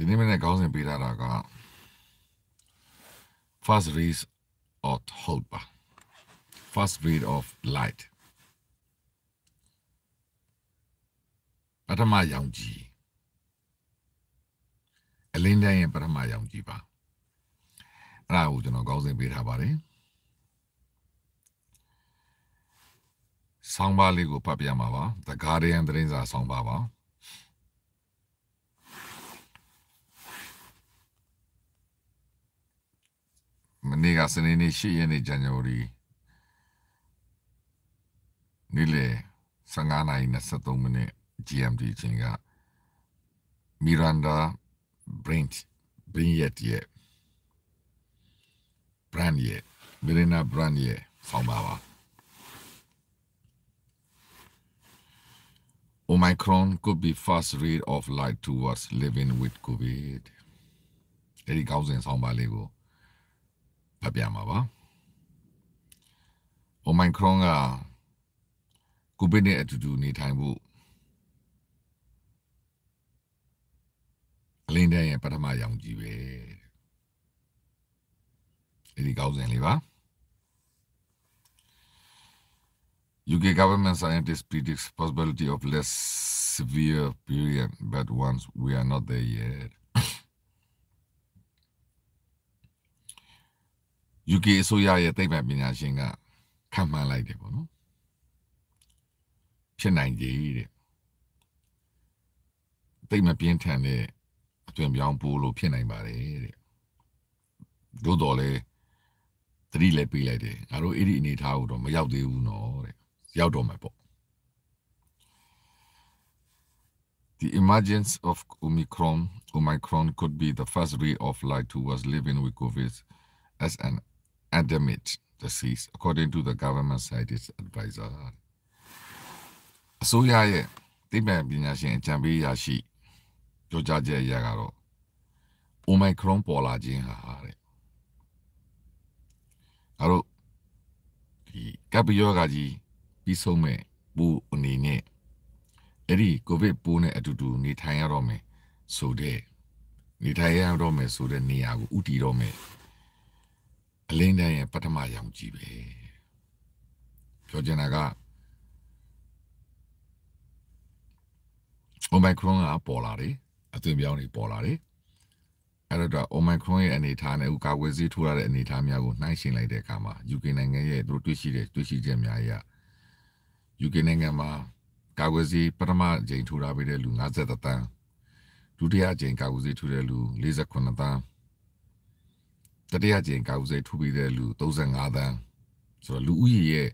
ဒီနေ့မနေ့ခေါင်းစဉ်ပေးထားတာက first rays of hope first rays of light ပထမရောင်ကြီးအလင်းတိုင်းရဲ့ပထမရောင်ကြီးပါအဲ့ဒါကိုကျွန်တော်ခေါင်းစဉ်ပေးထားပါတယ်ဆောင်းပါးလေးကိုဖတ်ပြမှာပါ The Guardian သတင်းစာဆောင်းပါးပါ Mani ga sani ni shi yin ni janyori. Ni le sangana yin na sato GM, GMT chinga. Miranda Brent Brinyet ye. Brand ye. Mirina Brand ye. Saumawa. Omicron could be fast rate of light towards living with COVID. Eri kao zin saumba lego. Abbiamo va. Omicron ကကိုဗစ်နဲ့အတူတူနေထိုင်ဖို့အလင်းတန်းရဲ့ပထမရောင်ကြီးပဲအဲဒီကောင်းစဉ်လေးပါ UK government scientists predict possibility of less severe period, but once we are not there yet. UK အစိုးရရဲ့သိပ္ပံပညာရှင်ကခံမှန်းလိုက်တယ်ပေါ့နော်ဖြစ်နိုင်ကြီးတဲ့သိမပြင်းထန်တဲ့အသွင်ပြောင်းပိုးလို့ဖြစ်နိုင်ပါတယ်တဲ့သို့တော်လဲသတိလည်းပေးလိုက်တယ်ငါတို့အဲ့ဒီအနေထားကိုတော့မရောက်သေးဘူးနော်တဲ့ရောက်တော့မှာပေါ့ The emergence of Omicron Omicron could be the first ray of light towards living with COVID as an endemic disease, according to the government scientist advisor. အစိုးရရဲ့သိပ္ပံပညာရှင်အကြံပေးရရှိပြောကြားချက်အရကတော့ Omicron ပေါ်လာခြင်းဟာတဲ့။အဲတော့ဒီကပ်ရောဂါကြီးပြီးဆုံးမဲ့ပူအနေနဲ့အဲ့ဒီကိုဗစ်ပိုးနဲ့အတူတူနေထိုင်ရတော့မယ်ဆိုတဲ့နေထိုင်ရတော့မယ်ဆိုတဲ့နေရာကိုဥတီတော့မယ်။အလင်းတန်းရဲ့ပထမရောင်ကြီးပဲပြောချင်တာက Omicron ကပေါ်လာတယ်အသွင်ပြောင်းနေပေါ်လာတယ်အဲ့တော့ Omicron ရဲ့အနေအထားနဲ့ဥကာဝေးစည်းထိုးရတဲ့အနေအထားများကိုနှိုင်းယှဉ်လိုက်တဲ့အခါမှာ UK နိုင်ငံရဲ့တို့တွေ့ရှိတဲ့တွေ့ရှိချက်များအရ UK နိုင်ငံမှာကာဝေးစည်းပထမအကြိမ်ထိုးထားပေးတဲ့လူ53တန်းဒုတိယအကြိမ်ကာဝေးစည်းထိုးတဲ့လူ48တန်းတတိယကြိမ်ကာကွယ်ဆေးထိုးပေးတဲ့လူ35သန်းဆိုတော့လူဦးရေရဲ့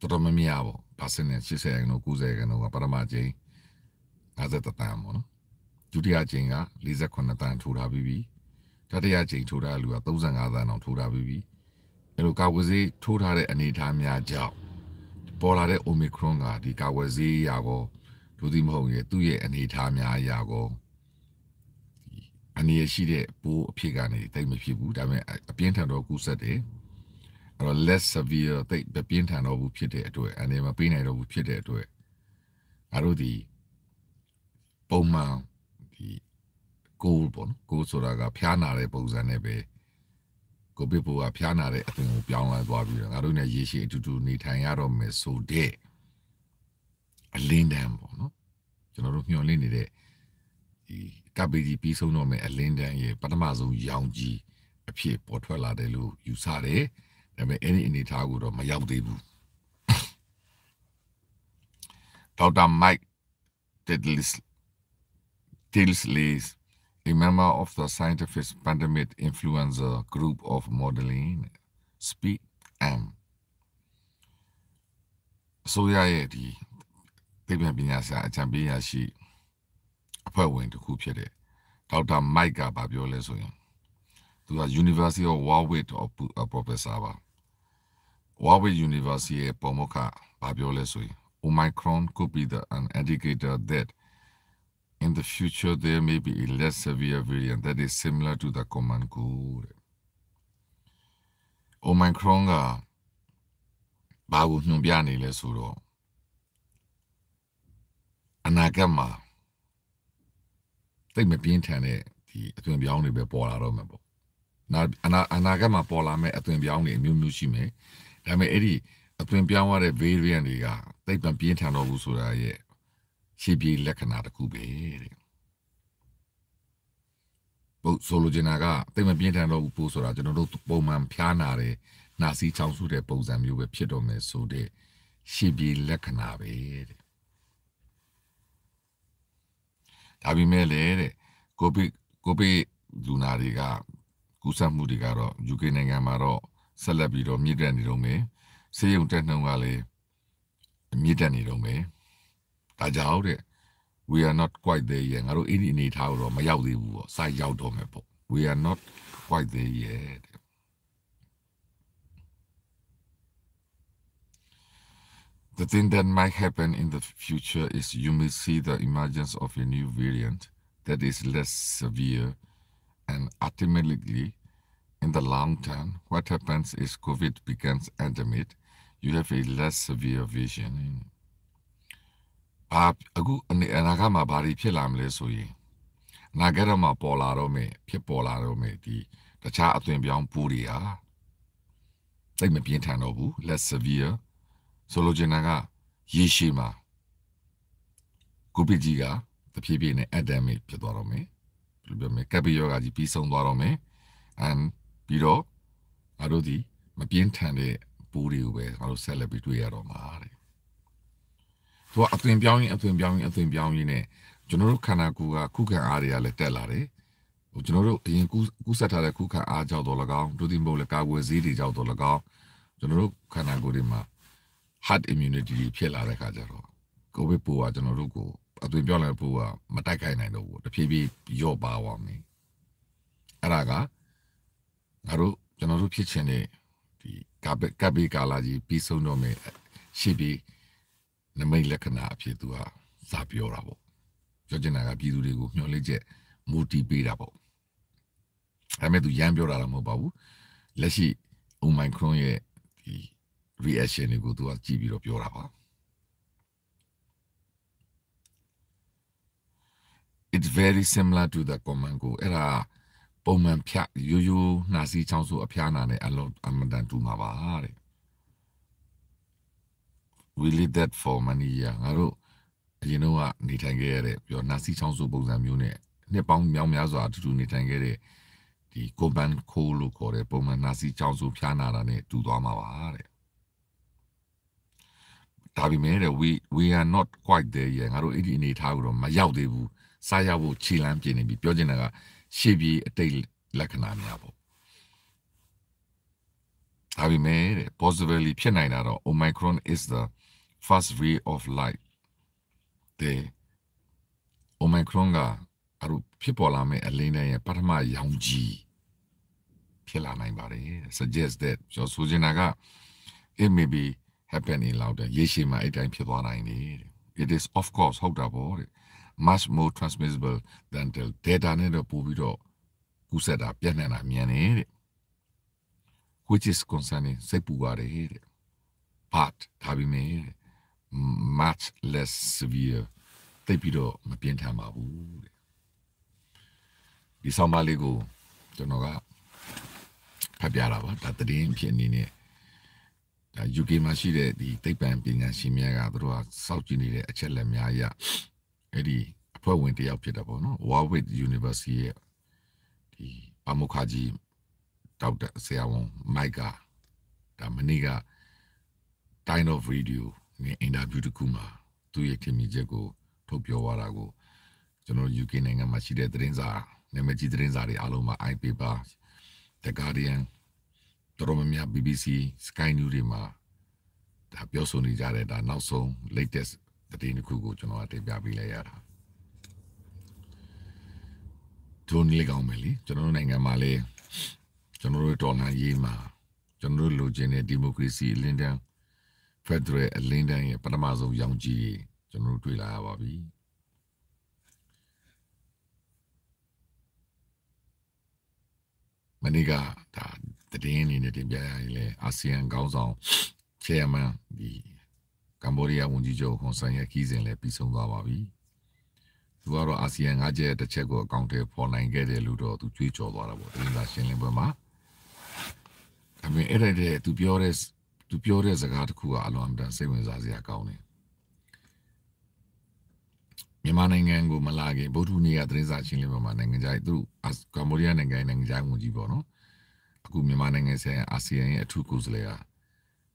တော်တော်များများပေါ့ပါစနဲ့80ကနော်90ကနော်ကပရမကြိမ်50တန်းပေါ့နော်ဒုတိယကြိမ်က48တန်းထိုးထားပြီးပြီတတိယကြိမ်ထိုးထားလူက35သန်းအောင်ထိုးထားပြီးပြီအဲလိုကာကွယ်ဆေးထိုးထားတဲ့အနေအထားများကြောင့်ပေါ်လာတဲ့ Omicron ကဒီကာကွယ်ဆေးရာကောဒုတိမဟုတ်ရဲ့သူ့ရဲ့အနေအထားများရာကောအနေရရှိတဲ့ပိုးအဖြစ်ကနေတိတ်မဖြစ်ဘူးဒါပေမဲ့အပြင်းထန်တော့ကူးစက်တယ်အဲ့တော့ less severe တိတ်ပြင်းထန်တော့ဘူးဖြစ်တဲ့အတွက်အနေမပေးနိုင်တော့ဘူးဖြစ်တဲ့အတွက်ငါတို့ဒီပုံမှန်ဒီ goal ပေါ့နော် goal ဆိုတာကဖျားနာတဲ့ပုံစံနဲ့ပဲကိုဗစ်ပိုးကဖျားနာတဲ့အသွင်ကိုပြောင်းလဲသွားပြီးတော့ငါတို့ ਨੇ ရေရှည်အတူတူနေထိုင်ရတော့မယ်ဆိုတဲ့အလင်းတန်းပေါ့နော်ကျွန်တော်တို့ညှော်လင့်နေတဲ့အကပ်ပေကြီးပြီးဆုံးတော့မယ်အလင်းတန်းရဲ့ပထမဆုံးရောင်ကြီးအဖြစ်ပေါ်ထွက်လာတယ်လို့ယူဆတယ်။ဒါပေမဲ့အဲ့ဒီအနေထားကိုတော့မရောက်သေးဘူး။ဒေါက်တာမိုက် Tedlis Tilsley's a member of the scientific pandemic influenza group of modeling speak and ဆိုရရဲ့ဒီသိပ္ပံပညာဆရာအကြံပေးရရှိ the University of Warwick တော့ professor ပါ Warwick University ရဲ့ပေါ်မခဗာပြောလဲဆိုရင် Omicron could be the an indicator that in the future there may be a less severe variant that is similar to the common cold Omicron ကဘာကိုညွှန်ပြနေလဲဆိုတော့အနာဂတ်မှာတိတ်မပြင်းထန်တဲ့ဒီအသွင်ပြောင်းတွေပဲပေါ်လာတော့မှာပေါ့။နောက်အနာအနာကမှာပေါ်လာမဲ့အသွင်ပြောင်းတွေအမျိုးမျိုးရှိမယ်။ဒါပေမဲ့အဲ့ဒီအသွင်ပြောင်းရတဲ့ variant တွေကတိတ်မပြင်းထန်တော့ဘူးဆိုတာရဲ့ရှင်းပြလက္ခဏာတစ်ခုပဲတဲ့။ပို့ဆိုလိုချင်တာကတိတ်မပြင်းထန်တော့ဘူးပို့ဆိုတာကျွန်တော်တို့ပုံမှန်ဖျားနာတယ်၊နာစီချောင်စုတဲ့ပုံစံမျိုးပဲဖြစ်တော့မယ်ဆိုတဲ့ရှင်းပြလက္ခဏာပဲတဲ့။ဒါပေမဲ့လည်းတဲ့ကိုဗစ်ကိုဗစ်လူနာတွေကကူးစက်မှုတွေကတော့ UK နိုင်ငံမှာတော့ဆက်လက်ပြီးတော့မြင့်တက်နေတော့မယ်ဆေးရုံတက်နှုန်းကလည်းမြင့်တက်နေတော့မယ်ဒါကြောင့်တဲ့ we are not quite there yet ငါတို့အဲ့ဒီအနေထားကိုတော့မရောက်သေးဘူးပေါ့စာရောက်တော့မယ်ပေါ့ we are not quite there yet The thing that might happen in the future is you may see the emergence of a new variant that is less severe. And ultimately, in the long term, what happens is COVID becomes endemic. You have a less severe vision. ဘာအခုအနေအနာကမှာဘာတွေဖြစ်လာမလဲဆိုရင်နာဂရမှာပေါ်လာတော့မယ်ဖြစ်ပေါ်လာတော့မယ်ဒီတခြားအသွင်ပြောင်းပိုးတွေဟာတိတ်မပြင်းထန်တော့ဘူး less severe ဆိုလိုချင်တာကရေရှည်မှာကိုပစ်ကြီးကတဖြည်းဖြည်းနဲ့အက်ဒမ်မစ်ဖြစ်သွားတော့မယ်ဘယ်လိုပြောမလဲကပ်ပီယောဂါကြီးပြီးဆုံးသွားတော့မယ် and ပြီးတော့ငါတို့ဒီမပြင်းထန်တဲ့ပူတွေကိုပဲငါတို့ဆက်လက်ပြီးတွေ့ရတော့မှာတဲ့သူကအသွင်ပြောင်းရင်အသွင်ပြောင်းရင်အသွင်ပြောင်းရင် ਨੇ ကျွန်တော်တို့ခန္ဓာကိုယ်ကခုခံအားတွေကလည်းတက်လာတယ်ဟိုကျွန်တော်တို့အရင်ကူးကူးဆက်ထားတဲ့ခုခံအားကြောင့်တော့၎င်းဒုတိယမဟုတ်လည်းကာကွယ်ဆေးတွေကြောင့်တော့၎င်းကျွန်တော်တို့ခန္ဓာကိုယ်တွေမှာ hard immunity ဖြစ်လာတဲ့ခါကျတော့ကိုဗစ်ပိုးကကျွန်တော်တို့ကိုအသွင်ပြောင်းလာတဲ့ပိုးကမတိုက်ခိုက်နိုင်တော့ဘူးတဖြည်းဖြည်းရော့ပါသွားမယ်အဲ့ဒါကငါတို့ကျွန်တော်တို့ဖြစ်ချင်တဲ့ဒီကပ်ကပ်ဘေးကာလာကြီးပြီးဆုံးတော့မယ်ရှိပြီးနမိတ်လက္ခဏာအဖြစ်သူကစာပြောတာပေါ့ပြောချင်တာကပြည်သူတွေကိုမျှော်လင့်ချက်မူတည်ပေးတာပေါ့ဒါပေမဲ့သူရမ်းပြောတာတော့မဟုတ်ပါဘူးလက်ရှိ Omicron ရဲ့ reaction တွေကိုသူကကြည့်ပြီးတော့ပြောတာပါ it's very similar to the common go အဲ့ဒါပုံမှန်ဖြတ်ရိုးရိုးနှာစီးချောင်းဆိုအဖျားနာနဲ့အလုံးအမတန်တူမှာပါတဲ့ we lived that for many years ငါတို့အရင်တော့ကနေထိုင်ခဲ့ရတဲ့ပြောနှာစီးချောင်းဆိုပုံစံမျိုးနဲ့နှစ်ပေါင်းမြောင်များစွာအတူတူနေထိုင်ခဲ့တဲ့ဒီကိုပန်ခိုးလို့ခေါ်တဲ့ပုံမှန်နှာစီးချောင်းဆိုဖျားနာတာနဲ့တူသွားမှာပါတဲ့ဒါပေမဲ့တဲ့ we we are not quite there yet ငါတို့အဲ့ဒီအနေထားကိုတော့မရောက်သေးဘူးစားရဖို့ခြေလမ်းပြင်နေပြီပြောချင်တာကရှေ့ပြေးအတိတ်လက္ခဏာများပေါ့ဒါပေမဲ့တဲ့ possibly ဖြစ်နိုင်တာတော့ omicron is the first wave of light တဲ့ omicron ကအဲ့လိုဖြစ်ပေါ်လာမယ့်အလင်းတိုင်းရဲ့ပထမရောင်ကြီးဖြစ်လာနိုင်ပါတယ် suggest that ကျော်ဆိုချင်တာက it may be happen နေလောက်တယ်ရေရှည်မှာအဲ့တိုင်းဖြစ်သွားနိုင်တယ်တဲ့ it is of course ဟုတ်တာပေါ့တဲ့ much more transmissible than the data နဲ့တော့ပို့ပြီးတော့ကူးစက်တာပြန့်နှံ့တာမြန်နေတဲ့ which is concerning စိတ်ပူပါတယ်တဲ့ but ဒါပေမဲ့ much less severe တိတ်ပြီးတော့မပြင်းထန်ပါဘူးတဲ့ဒီဆောင်မလေးကိုကျွန်တော်ကဖတ်ပြတာပါဒါသတင်းဖြစ်အနေနဲ့ဒါ UK မှာရှိတဲ့ဒီသိပ္ပံပညာရှင်များကသူတို့ကစောင့်ကြည့်နေတဲ့အချက်လက်များအရအဲ့ဒီအဖွဲ့ဝင်တယောက်ဖြစ်တာပေါ့နော် Warwick University ရဲ့ဒီပါမုခါကြီးဒေါက်တာဆရာဝန်မိုက်ကဒါမနေ့က Time of Radio နဲ့ interview တစ်ခုမှာသူ့ရဲ့ခင်မိချက်ကိုထုတ်ပြောသွားတာကိုကျွန်တော် UK နိုင်ငံမှာရှိတဲ့သတင်းစာနာမည်ကြီးသတင်းစာတွေအားလုံးမှာ iPaper The Guardian တော်တော်များများ BBC Sky News တွေမှာဒါပြောဆိုနေကြတဲ့ဒါနောက်ဆုံး latest သတင်းတစ်ခုကိုကျွန်တော်ကတင်ပြပေးလိုက်ရတာဒုံလေးကောင်းမယ်လေကျွန်တော်နိုင်ငံမှာလေကျွန်တော်တို့တော်လှန်ရေးမှာကျွန်တော်တို့လိုချင်တဲ့ဒီမိုကရေစီအလင်းတန်းဖက်ဒရယ်အလင်းတန်းရဲ့ပထမဆုံးရောင်ခြည်ကျွန်တော်တို့တွေ့လာရပါပြီမနေ့ကဒါတည်င်းအနေနဲ့တင်ပြရရင်လည်းအာဆီယံခေါင်းဆောင်ချေမန်ဒီကမ္ဘောဒီးယားဝန်ကြီးချုပ်ဟွန်ဆန်ရဲ့ခီးစဉ်လည်းပြီးဆုံးသွားပါပြီ။သူကတော့အာဆီယံ၅ချက်တစ်ချက်ကိုအကောင့်ထဲပေါ်နိုင်ခဲ့တယ်လို့တော့သူကြွေးကြော်သွားတာပေါ့။တင်လာရှင်းလင်းပွဲမှာ။ဒါပေမဲ့အဲ့ဒါတည်းသူပြောတဲ့သူပြောတဲ့စကားတစ်ခုကအလွန်အမတန်စိတ်ဝင်စားစရာကောင်းတယ်။မြန်မာနိုင်ငံကိုမလာခင်ဗုဒ္ဓနေရသတင်းစာရှင်းလင်းပွဲမှာနိုင်ငံခြားသူကမ္ဘောဒီးယားနိုင်ငံနိုင်ငံခြားဝန်ကြီးပေါ့နော်အခုမြန်မာနိုင်ငံဆိုင်ရာအာဆီယံရဲ့အထူးကိုယ်စားလှယ်ဟာ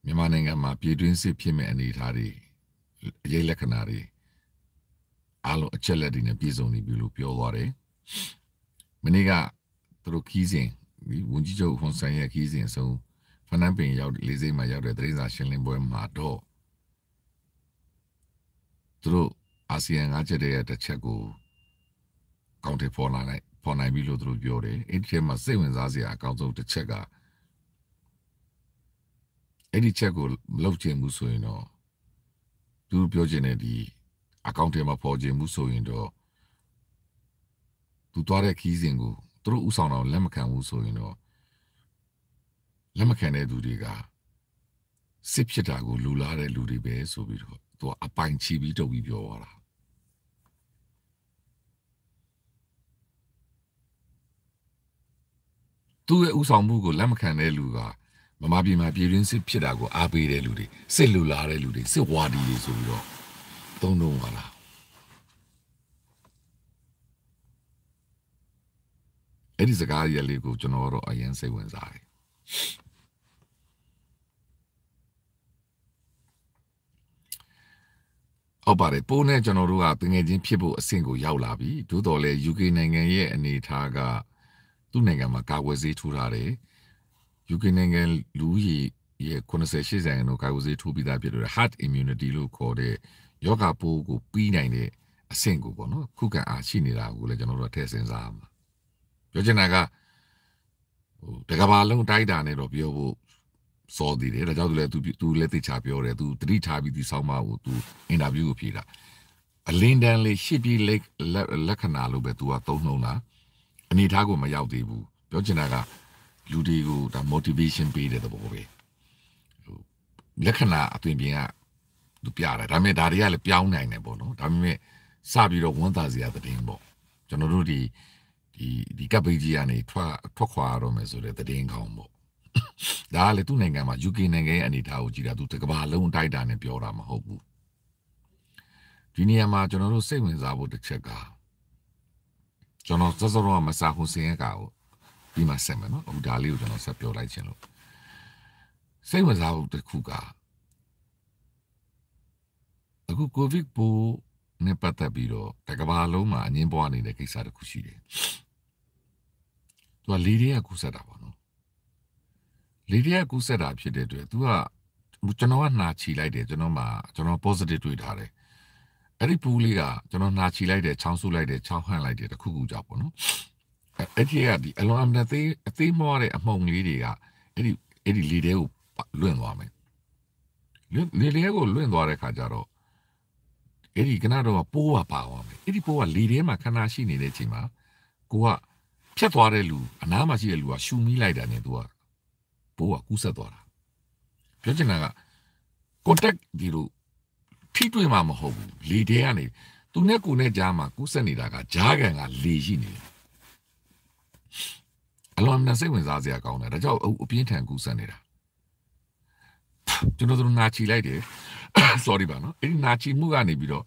မြန်မာနိုင်ငံမှာပြည်တွင်းစစ်ဖြစ်မဲ့အနေအထားတွေအရေးလက္ခဏာတွေအားလုံးအချက်လက်တွေနဲ့ပြည်စုံနေပြီလို့ပြောသွားတယ်။မနေ့ကသူတို့ခီးစဉ်ဒီဝန်ကြီးချုပ်ဟွန်ဆန်ရဲ့ခီးစဉ်အဆုံးဖနန်ပင်ရောက်လေးစိမ့်မှာရောက်တဲ့သတင်းစာရှင်းလင်းပွဲမှာတော့သူတို့အာဆီယံငါးချက်တည်းရဲ့တစ်ချက်ကိုကောင်းထည်ပေါ်လာလိုက်ပေါ်နိုင်ပြီလို့သူတို့ပြောတယ်အဲ့ဒီထဲမှာစိတ်ဝင်စားစရာအကောင်းဆုံးတစ်ချက်ကအဲ့ဒီချက်ကိုလောက်ချင်မှုဆိုရင်တော့သူပြောချင်တဲ့ဒီအကောင့်ထဲမှာပေါ်ချင်မှုဆိုရင်တော့သူသွားတဲ့ခီးစဉ်ကိုသူတို့ဥဆောင်တော်လက်မခံဘူးဆိုရင်တော့လက်မခံတဲ့သူတွေကစစ်ဖြစ်တာကိုလူလားတဲ့လူတွေပဲဆိုပြီးတော့သူကအပိုင်ချီပြီးတုပ်ပြီးပြောသွားတာသူ့ရဲ့ဥဆောင်မှုကိုလက်မခံတဲ့လူကမမပြည်မှာပြည်ရင်းစစ်ဖြစ်တာကိုအားပေးတဲ့လူတွေစစ်လူလာတဲ့လူတွေစစ်ဝါဒီတွေဆိုပြီးတော့သုံးလုံးပါလားအဲ့ဒီစကားရလေးကို ကျွန်တော်တော့အရင်စိတ်ဝင်စားတယ်ဟုတ်ပါတယ်ပိုးနဲ့ကျွန်တော်တို့ကတငယ်ချင်းဖြစ်ဖို့အဆင့်ကို ရောက်လာပြီသို့တော်လည်း UK နိုင်ငံရဲ့အနေအထားကသူ့နိုင်ငံမှာကာကွယ်ဆေးထိုးထားတယ်။ UK နိုင်ငံလူဦးရေရဲ့90 80ရာခိုင်နှုန်းကာကွယ်ဆေးထိုးပြီးသားဖြစ်လို့ hard immunity လို့ခေါ်တဲ့ယောဂပိုးကိုပြီးနိုင်တဲ့အဆင့်ကိုပေါ့နော်ခုခံအားရှိနေတာကိုလည်းကျွန်တော်တို့ကထည့်စဉ်းစားရမှာပြောချင်တာကဟိုတကဘာလုံးတိုက်တာနဲ့တော့ပြောဖို့စောသေးတယ်ဒါကြောင့်သူလည်းသူသူလည်းသိချပြောတယ်သူတတိထားပြီးဒီဆောင်းပါကိုသူအင်တာဗျူးကိုဖြေတာအလင်းတန်းလေးရှစ်ပြေးလက္ခဏာလို့ပဲသူကသုံးနှုံးတာအနေထားကိုမရောက်သေးဘူးပြောချင်တာကလူတွေကိုဒါ motivation ပေးတဲ့သဘောပဲဟိုလက္ခဏာအသွင်ပြင်ကသူပြတာဒါပေမဲ့ဒါတွေကလည်းပြောင်းနိုင်တယ်ပေါ့နော်ဒါပေမဲ့စပြီးတော့ဝန်သားစရာတည်င်းပေါ့ကျွန်တော်တို့ဒီဒီဒီကပ်ဘေးကြီးကနေထွက်ထွက်ခွာရတော့မယ်ဆိုတဲ့တည်င်းကောင်းပေါ့ဒါကလည်းသူ့နိုင်ငံမှာ UK နိုင်ငံရဲ့အနေအထားကိုကြည့်တာသူတစ်ကမ္ဘာလုံးတိုက်တာနဲ့ပြောတာမဟုတ်ဘူးဒီနေရာမှာကျွန်တော်တို့စိတ်ဝင်စားဖို့တစ်ချက်ကကျွန်တော်စောစောကမစာဟိုစင်ရဲ့ကာကိုဒီမှာဆက်မယ်နော်အခုဒါလေးကိုကျွန်တော်ဆက်ပြောလိုက်ခြင်းလို့စိတ်ဝင်စားဖို့တစ်ခုကအခုကိုဗစ်ပိုးနဲ့ပတ်သက်ပြီးတော့တကဘာလုံးမှာအငင်းပွားနေတဲ့ကိစ္စတစ်ခုရှိတယ်။သူကလေတွေကကူးဆက်တာပေါ့နော်။လေတွေကကူးဆက်တာဖြစ်တဲ့အတွက် तू ကကျွန်တော်ကနှာချီလိုက်တယ်ကျွန်တော်မှကျွန်တော် positive တွေ့ထားတယ်အဲ့ဒီပူးလေးကကျွန်တော်နှာချီလိုက်တယ်ချောင်းဆုလိုက်တယ်ချောင်းဟန့်လိုက်တယ်တခုခုကြောက်ပေါ့နော်အဲ့ဒီကဒီအလွန်အမတန်သေးအသေးမွားတဲ့အမှုံလေးတွေကအဲ့ဒီအဲ့ဒီလေတဲကိုလွင့်သွားမယ်လေလေကိုလွင့်သွားတဲ့ခါကျတော့အဲ့ဒီကနတော့ပိုးကပါသွားမယ်အဲ့ဒီပိုးကလေထဲမှာခဏရှိနေတဲ့အချိန်မှာကိုကဖြတ်သွားတဲ့လူအနားမှာရှိတဲ့လူကရှူမိလိုက်တာနဲ့သူကပိုးကကူးဆက်သွားတာပြောချင်တာက contact ဒီလိုထိတွေ့မှာမဟုတ်ဘူးလေတဲကနေသူနဲ့ကိုနဲ့ကြားမှာကူးဆက်နေတာကဂျားကန်ကလေရှိနေတယ်အလွန်နဲ့စိတ်ဝင်စားစရာကောင်းတယ်ဒါကြောင့်အပြင်းထန်ကူးဆက်နေတာကျွန်တော်တို့နာချီလိုက်တယ် sorry ပါနော်အဲ့ဒီနာချီမှုကနေပြီးတော့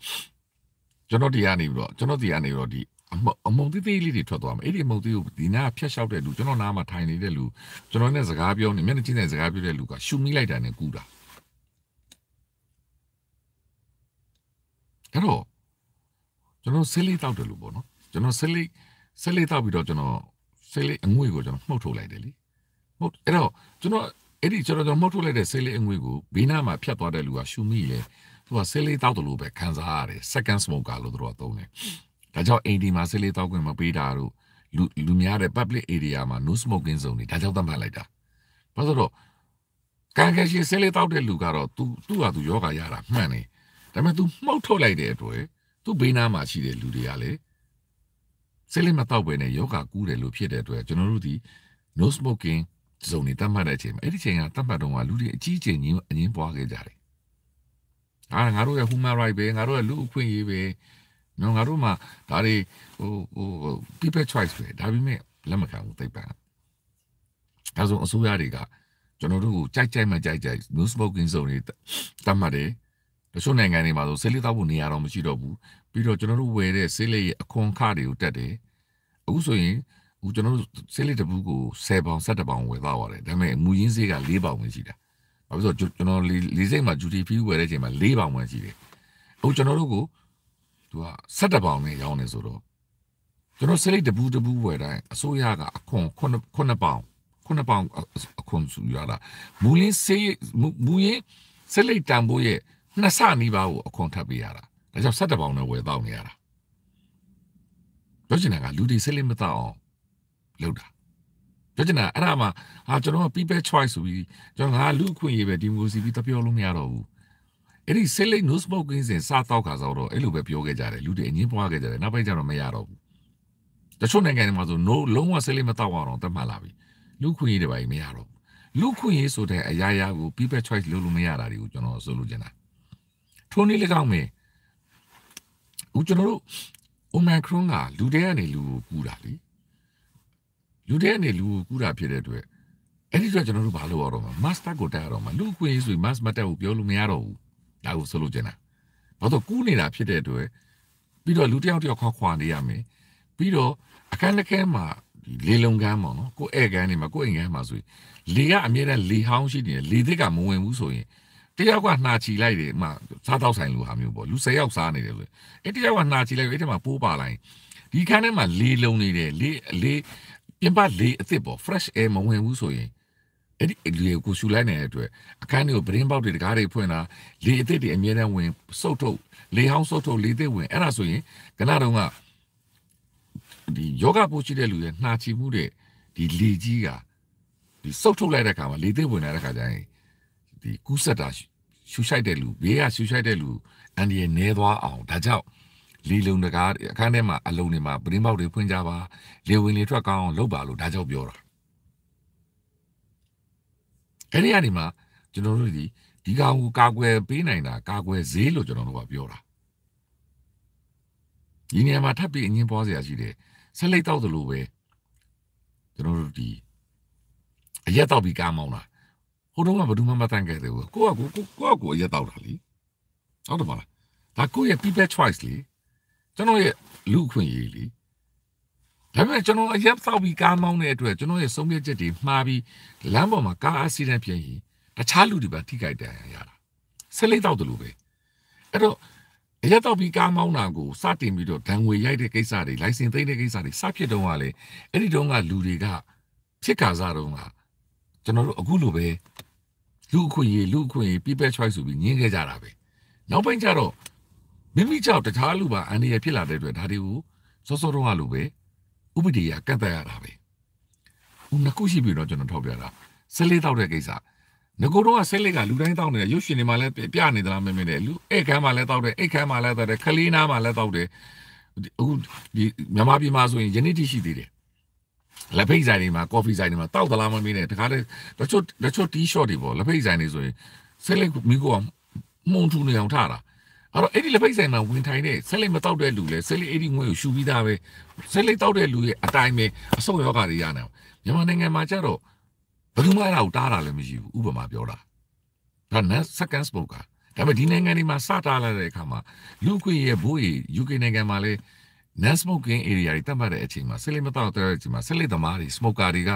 ကျွန်တော်တရားနေပြီးတော့ကျွန်တော်တရားနေပြီးတော့ဒီအမအမုံသေးသေးလေးတွေထွက်သွားမှာအဲ့ဒီအမုံသေးကိုဒီနာဖျက်လျှောက်တဲ့လူကျွန်တော်နားမှာထိုင်နေတဲ့လူကျွန်တော်နဲ့စကားပြောနေမျက်နှာချင်းနဲ့စကားပြောတဲ့လူကရှုမိလိုက်တာနဲ့ကူတာအဲ့တော့ကျွန်တော်ဆဲလေးတောက်တယ်လို့ပေါ့နော်ကျွန်တော်ဆဲလေးဆဲလေးတောက်ပြီးတော့ကျွန်တော်ဆဲလေးအငွေ့ကိုကျွန်တော်မှုတ်ထုတ်လိုက်တယ်လေမှုတ်အဲ့တော့ကျွန်တော်အဲ့ဒီကျွန်တော်ကျွန်တော်မှုတ်ထုတ်လိုက်တဲ့ဆဲလေးအငွေ့ကိုဘေးနားမှာဖြတ်သွားတဲ့လူကရှူမိလေသူကဆဲလေးတောက်တယ်လို့ပဲခံစားရတယ် second smoker လို့သူတို့ကသုံးတယ်ဒါကြောင့်အိမ်ဒီမှာဆဲလေးတောက်ခွင့်မပေးတာတို့လူလူများတဲ့ public area မှာ no smoking zone တွေဒါကြောင့်သတ်မှတ်လိုက်တာဘာလို့ဆိုတော့ကံကံရှင်ဆဲလေးတောက်တဲ့လူကတော့ तू သူ့ဟာသူယောဂရတာမှန်တယ်ဒါပေမဲ့ तू မှုတ်ထုတ်လိုက်တဲ့အတွက်သူ့ဘေးနားမှာရှိတဲ့လူတွေကလည်းဆေးလိမတော့ပဲနဲ့ယောဂကူးတယ်လို့ဖြစ်တဲ့အတွက်ကျွန်တော်တို့ဒီ no smoking ဇုန်နေတတ်မှတ်တဲ့အချိန်မှာအဲ့ဒီအချိန်ကတတ်မှတ်တော့ကလူတွေအကြီးအကျယ်ကြီးအငင်းပွားခဲ့ကြတယ်။အာငါတို့ရဲ့ human right ပဲငါတို့ရဲ့လူအခွင့်အရေးပဲနော်ငါတို့မှာဒါတွေဟိုဟို people choice ပဲဒါပေမဲ့လက်မခံဘူးသိပ္ပံ။ဒါဆိုအစိုးရတွေကကျွန်တော်တို့ကိုကြိုက်ကြိုက်မှကြိုက်ကြိုက် no smoking zone တွေတတ်မှတ်တယ်။တချို့နိုင်ငံတွေမှာဆိုဆေးလိတောက်ဖို့နေရာတော့မရှိတော့ဘူးပြီးတော့ကျွန်တော်တို့ဝယ်တဲ့ဆေးလိရဲ့အခွန်ခတွေကိုတက်တယ်အခုဆိုရင်အခုကျွန်တော်တို့ဆေးလိတပူးကို10ပေါင်17ပေါင်ဝယ်သွားပါတယ်ဒါပေမဲ့မူရင်းဆေးက4ပေါင်ပဲရှိတာဘာဖြစ်လို့ကျွန်တော်လေးစိတ်မှာ duty free ဝယ်တဲ့အချိန်မှာ4ပေါင်ပဲရှိတယ်အခုကျွန်တော်တို့ကိုသူက17ပေါင်နဲ့ရောင်းနေဆိုတော့ကျွန်တော်ဆေးလိတပူးတပူးဝယ်တိုင်းအစိုးရကအခွန်9ပေါင်9ပေါင်အခွန်စုရတာမူရင်းဆေးမူရင်းဆေးလိတန်ဖို့ရဲ့နှစ်ဆနီးပါးကိုအခွန်ထပ်ပေးရတာဒါကြောင့်17ပေါင်နဲ့ဝယ်တော့နေရတာပြောချင်တာကလူတွေစိတ်လက်မတောက်အောင်လုပ်တာပြောချင်တာအဲ့ဒါမှဟာကျွန်တော်က people choice ဆိုပြီးကျွန်တော်ငါလူအခွင့်အရေးပဲဒီမိုစီပြီးတပြောလို့မရတော့ဘူးအဲ့ဒီစိတ်လက် no smoking စဉ်စားတော့ခါစားတော့အဲ့လိုပဲပြောခဲ့ကြတယ်လူတွေအငင်းပွားခဲ့ကြတယ်နောက်ပိုင်းကျတော့မရတော့ဘူးတချို့နိုင်ငံတွေမှာဆို no လုံးဝစိတ်လက်မတောက်အောင်တတ်မှတ်လာပြီလူခွင့်ရေးတွေပါမရတော့ဘူးလူခွင့်ရေးဆိုတဲ့အရာရာကို people choice လုပ်လို့မရတာတွေကိုကျွန်တော်ဆိုလိုချင်တာထိုနည်း၎င်းပင်ဦးကျွန်တော်တို့ Omicron ကလူတွေကနေလူကိုကူးတာလေလူတွေကနေလူကိုကူးတာဖြစ်တဲ့အတွက်အဲ့ဒီတော့ကျွန်တော်တို့ဘာလုပ်ရတော့မှာ master ကိုတက်ရတော့မှာလူကွင်းဆို mass မတက်ဘူးပြောလို့မရတော့ဘူးဒါကိုဆိုလို့ကျင်တာဘာလို့ကူးနေတာဖြစ်တဲ့အတွက်ပြီးတော့လူတယောက်တယောက်ခွာခွာနေရမယ်ပြီးတော့အခန်းတစ်ခဲမှာလေလုံကမ်းပေါ့နော်ကိုယ့်ဧကန်းနေမှာကိုယ့်အိမ်ကန်းမှာဆိုရင်လေကအမြဲတမ်းလေဟောင်းရှိနေတယ်လေသစ်ကမဝင်ဘူးဆိုရင်တယောက်ကနှာချီလိုက်တယ်မှစားတော့ဆိုင်လူဟာမျိုးပေါ့လူ၁၀ယောက်စားနေတယ်ဆိုအဲ့တယောက်ကနှာချီလိုက်အဲ့ထဲမှာပိုးပါလိုက်ဒီခန်းထဲမှာလေလုံးနေတယ်လေလေပြင်ပလေအစ်စ်ပေါ့ fresh air မဝင်ဘူးဆိုရင်အဲ့ဒီလေကိုရှူလိုက်နေတဲ့အတွက်အခန်းတွေကိုပရင်းပေါက်တွေတကားတွေဖွင့်တာလေအစ်စ်တွေအမြဲတမ်းဝင်စုတ်ထုတ်လေဟောင်းစုတ်ထုတ်လေအစ်စ်ဝင်အဲ့ဒါဆိုရင်ကနတော့ကဒီယောဂပိုးရှိတဲ့လူရဲ့နှာချီမှုတဲ့ဒီလေကြီးကဒီစုတ်ထုတ်လိုက်တဲ့အခါမှာလေအစ်စ်ဝင်လာတဲ့အခါကျရင်ဒီကူးဆက်တာရှူဆိုင်တဲ့လူဘေးကရှူဆိုင်တဲ့လူအန်ဒီရဲ့နေသွားအောင်ဒါကြောင့်လေလုံတကားအခန်းထဲမှာအလုံးတွေမှာပရင်းပေါက်တွေဖွင့်ကြပါလေဝင်လေထွက်ကောင်းအောင်လုပ်ပါလို့ဒါကြောင့်ပြောတာအဲ့ဒီအနေမှာကျွန်တော်တို့ဒီဒီကောင်ကိုကာကွယ်ပေးနိုင်တာကာကွယ်ဈေးလို့ကျွန်တော်တို့ကပြောတာဒီနေရာမှာထပ်ပြီးအငင်းပွားစရာရှိတယ်ဆက်လက်တောက်သလိုပဲကျွန်တော်တို့ဒီအရက်တောက်ပြီးကားမောင်းတာဟိုတော့ကဘယ်သူမှမတန်ခဲ့တယ်ဘူးကိုကကိုကိုကကိုရက်တော့တာလीဟုတ်တယ်မလားဒါကိုရဲ့ people choice လीကျွန်တော်ရဲ့လူခွင့်ရေးလीဒါပေမဲ့ကျွန်တော်အရက်တော့ပြီးကားမောင်းတဲ့အတွက်ကျွန်တော်ရဲ့ဆုံးဖြတ်ချက်တွေမှားပြီးလမ်းပေါ်မှာကား accident ဖြစ်ရင်တခြားလူတွေပါထိခိုက်တယ်ရတာဆက်လက်တော့တယ်လို့ပဲအဲ့တော့အရက်တော့ပြီးကားမောင်းတာကိုစတင်ပြီးတော့ဒဏ်ငွေရိုက်တဲ့ကိစ္စတွေ license သိမ်းတဲ့ကိစ္စတွေစဖြစ်တော့ကလေအဲ့ဒီတော့ကလူတွေကဖြစ်ခါစားတော့ကကျွန်တော်တို့အခုလိုပဲလူအခွင့်အရေးလူအခွင့်အရေး people choice ဆိုပြီးငင်းခဲ့ကြတာပဲနောက်ပိုင်းကျတော့မိမိကြောက်တခြားလူပါအန္တရာယ်ဖြစ်လာတဲ့အတွက်ဒါတွေကိုစောစောတော့ကလိုပဲဥပဒေအရကန့်သတ်ရတာပဲဟိုနှစ်ခုရှိပြီတော့ကျွန်တော်ထောက်ပြတာဆဲလေးတောက်တဲ့ကိစ္စငကိုတော့ဆဲလေးကလူတိုင်းတောက်နေတယ်ရုပ်ရှင်တွေမှာလည်းပြနေသလားမင်းမင်းတယ်လူဧကမ်းမှာလည်းတောက်တယ်အိတ်ခမ်းမှာလည်းတောက်တယ်ခလေးနားမှာလည်းတောက်တယ်အခုဒီမြန်မာပြည်မှာဆိုရင်ယနေ့တိရှိသေးတယ်လက်ဖိတ်ဆိုင်တွေမှာကော်ဖီဆိုင်တွေမှာတောက်သလားမမေးနဲ့တခါတည်းတချို့တချို့ T-shirt တွေပေါ့လက်ဖိတ်ဆိုင်တွေဆိုရင်ဆက်လက်မိကိုကမှုန်ထူနေအောင်ထားတာအဲ့တော့အဲ့ဒီလက်ဖိတ်ဆိုင်မှာဝင်ထိုင်တဲ့ဆက်လက်မတောက်တဲ့လူလဲဆက်လက်အဲ့ဒီငွေကိုရှူပြီးသားပဲဆက်လက်တောက်တဲ့လူရဲ့အတိုင်းပဲအဆုံရောဂါတွေရနေအောင်မြန်မာနိုင်ငံမှာကျတော့ဘယ်သူမှအဲ့ဒါကိုတားတာလည်းမရှိဘူးဥပမာပြောတာဒါ next second smoke ကဒါပေမဲ့ဒီနိုင်ငံတွေမှာစတားလာတဲ့အခါမှာလူခွေရဲ့ဘိုးကြီး UK နိုင်ငံမှာလည်း non smoking area တွေတတ်မှတ်တဲ့အချိန်မှာဆစ်လိမတောက်တဲ့အချိန်မှာဆစ်လိသမားတွေ smoker တွေက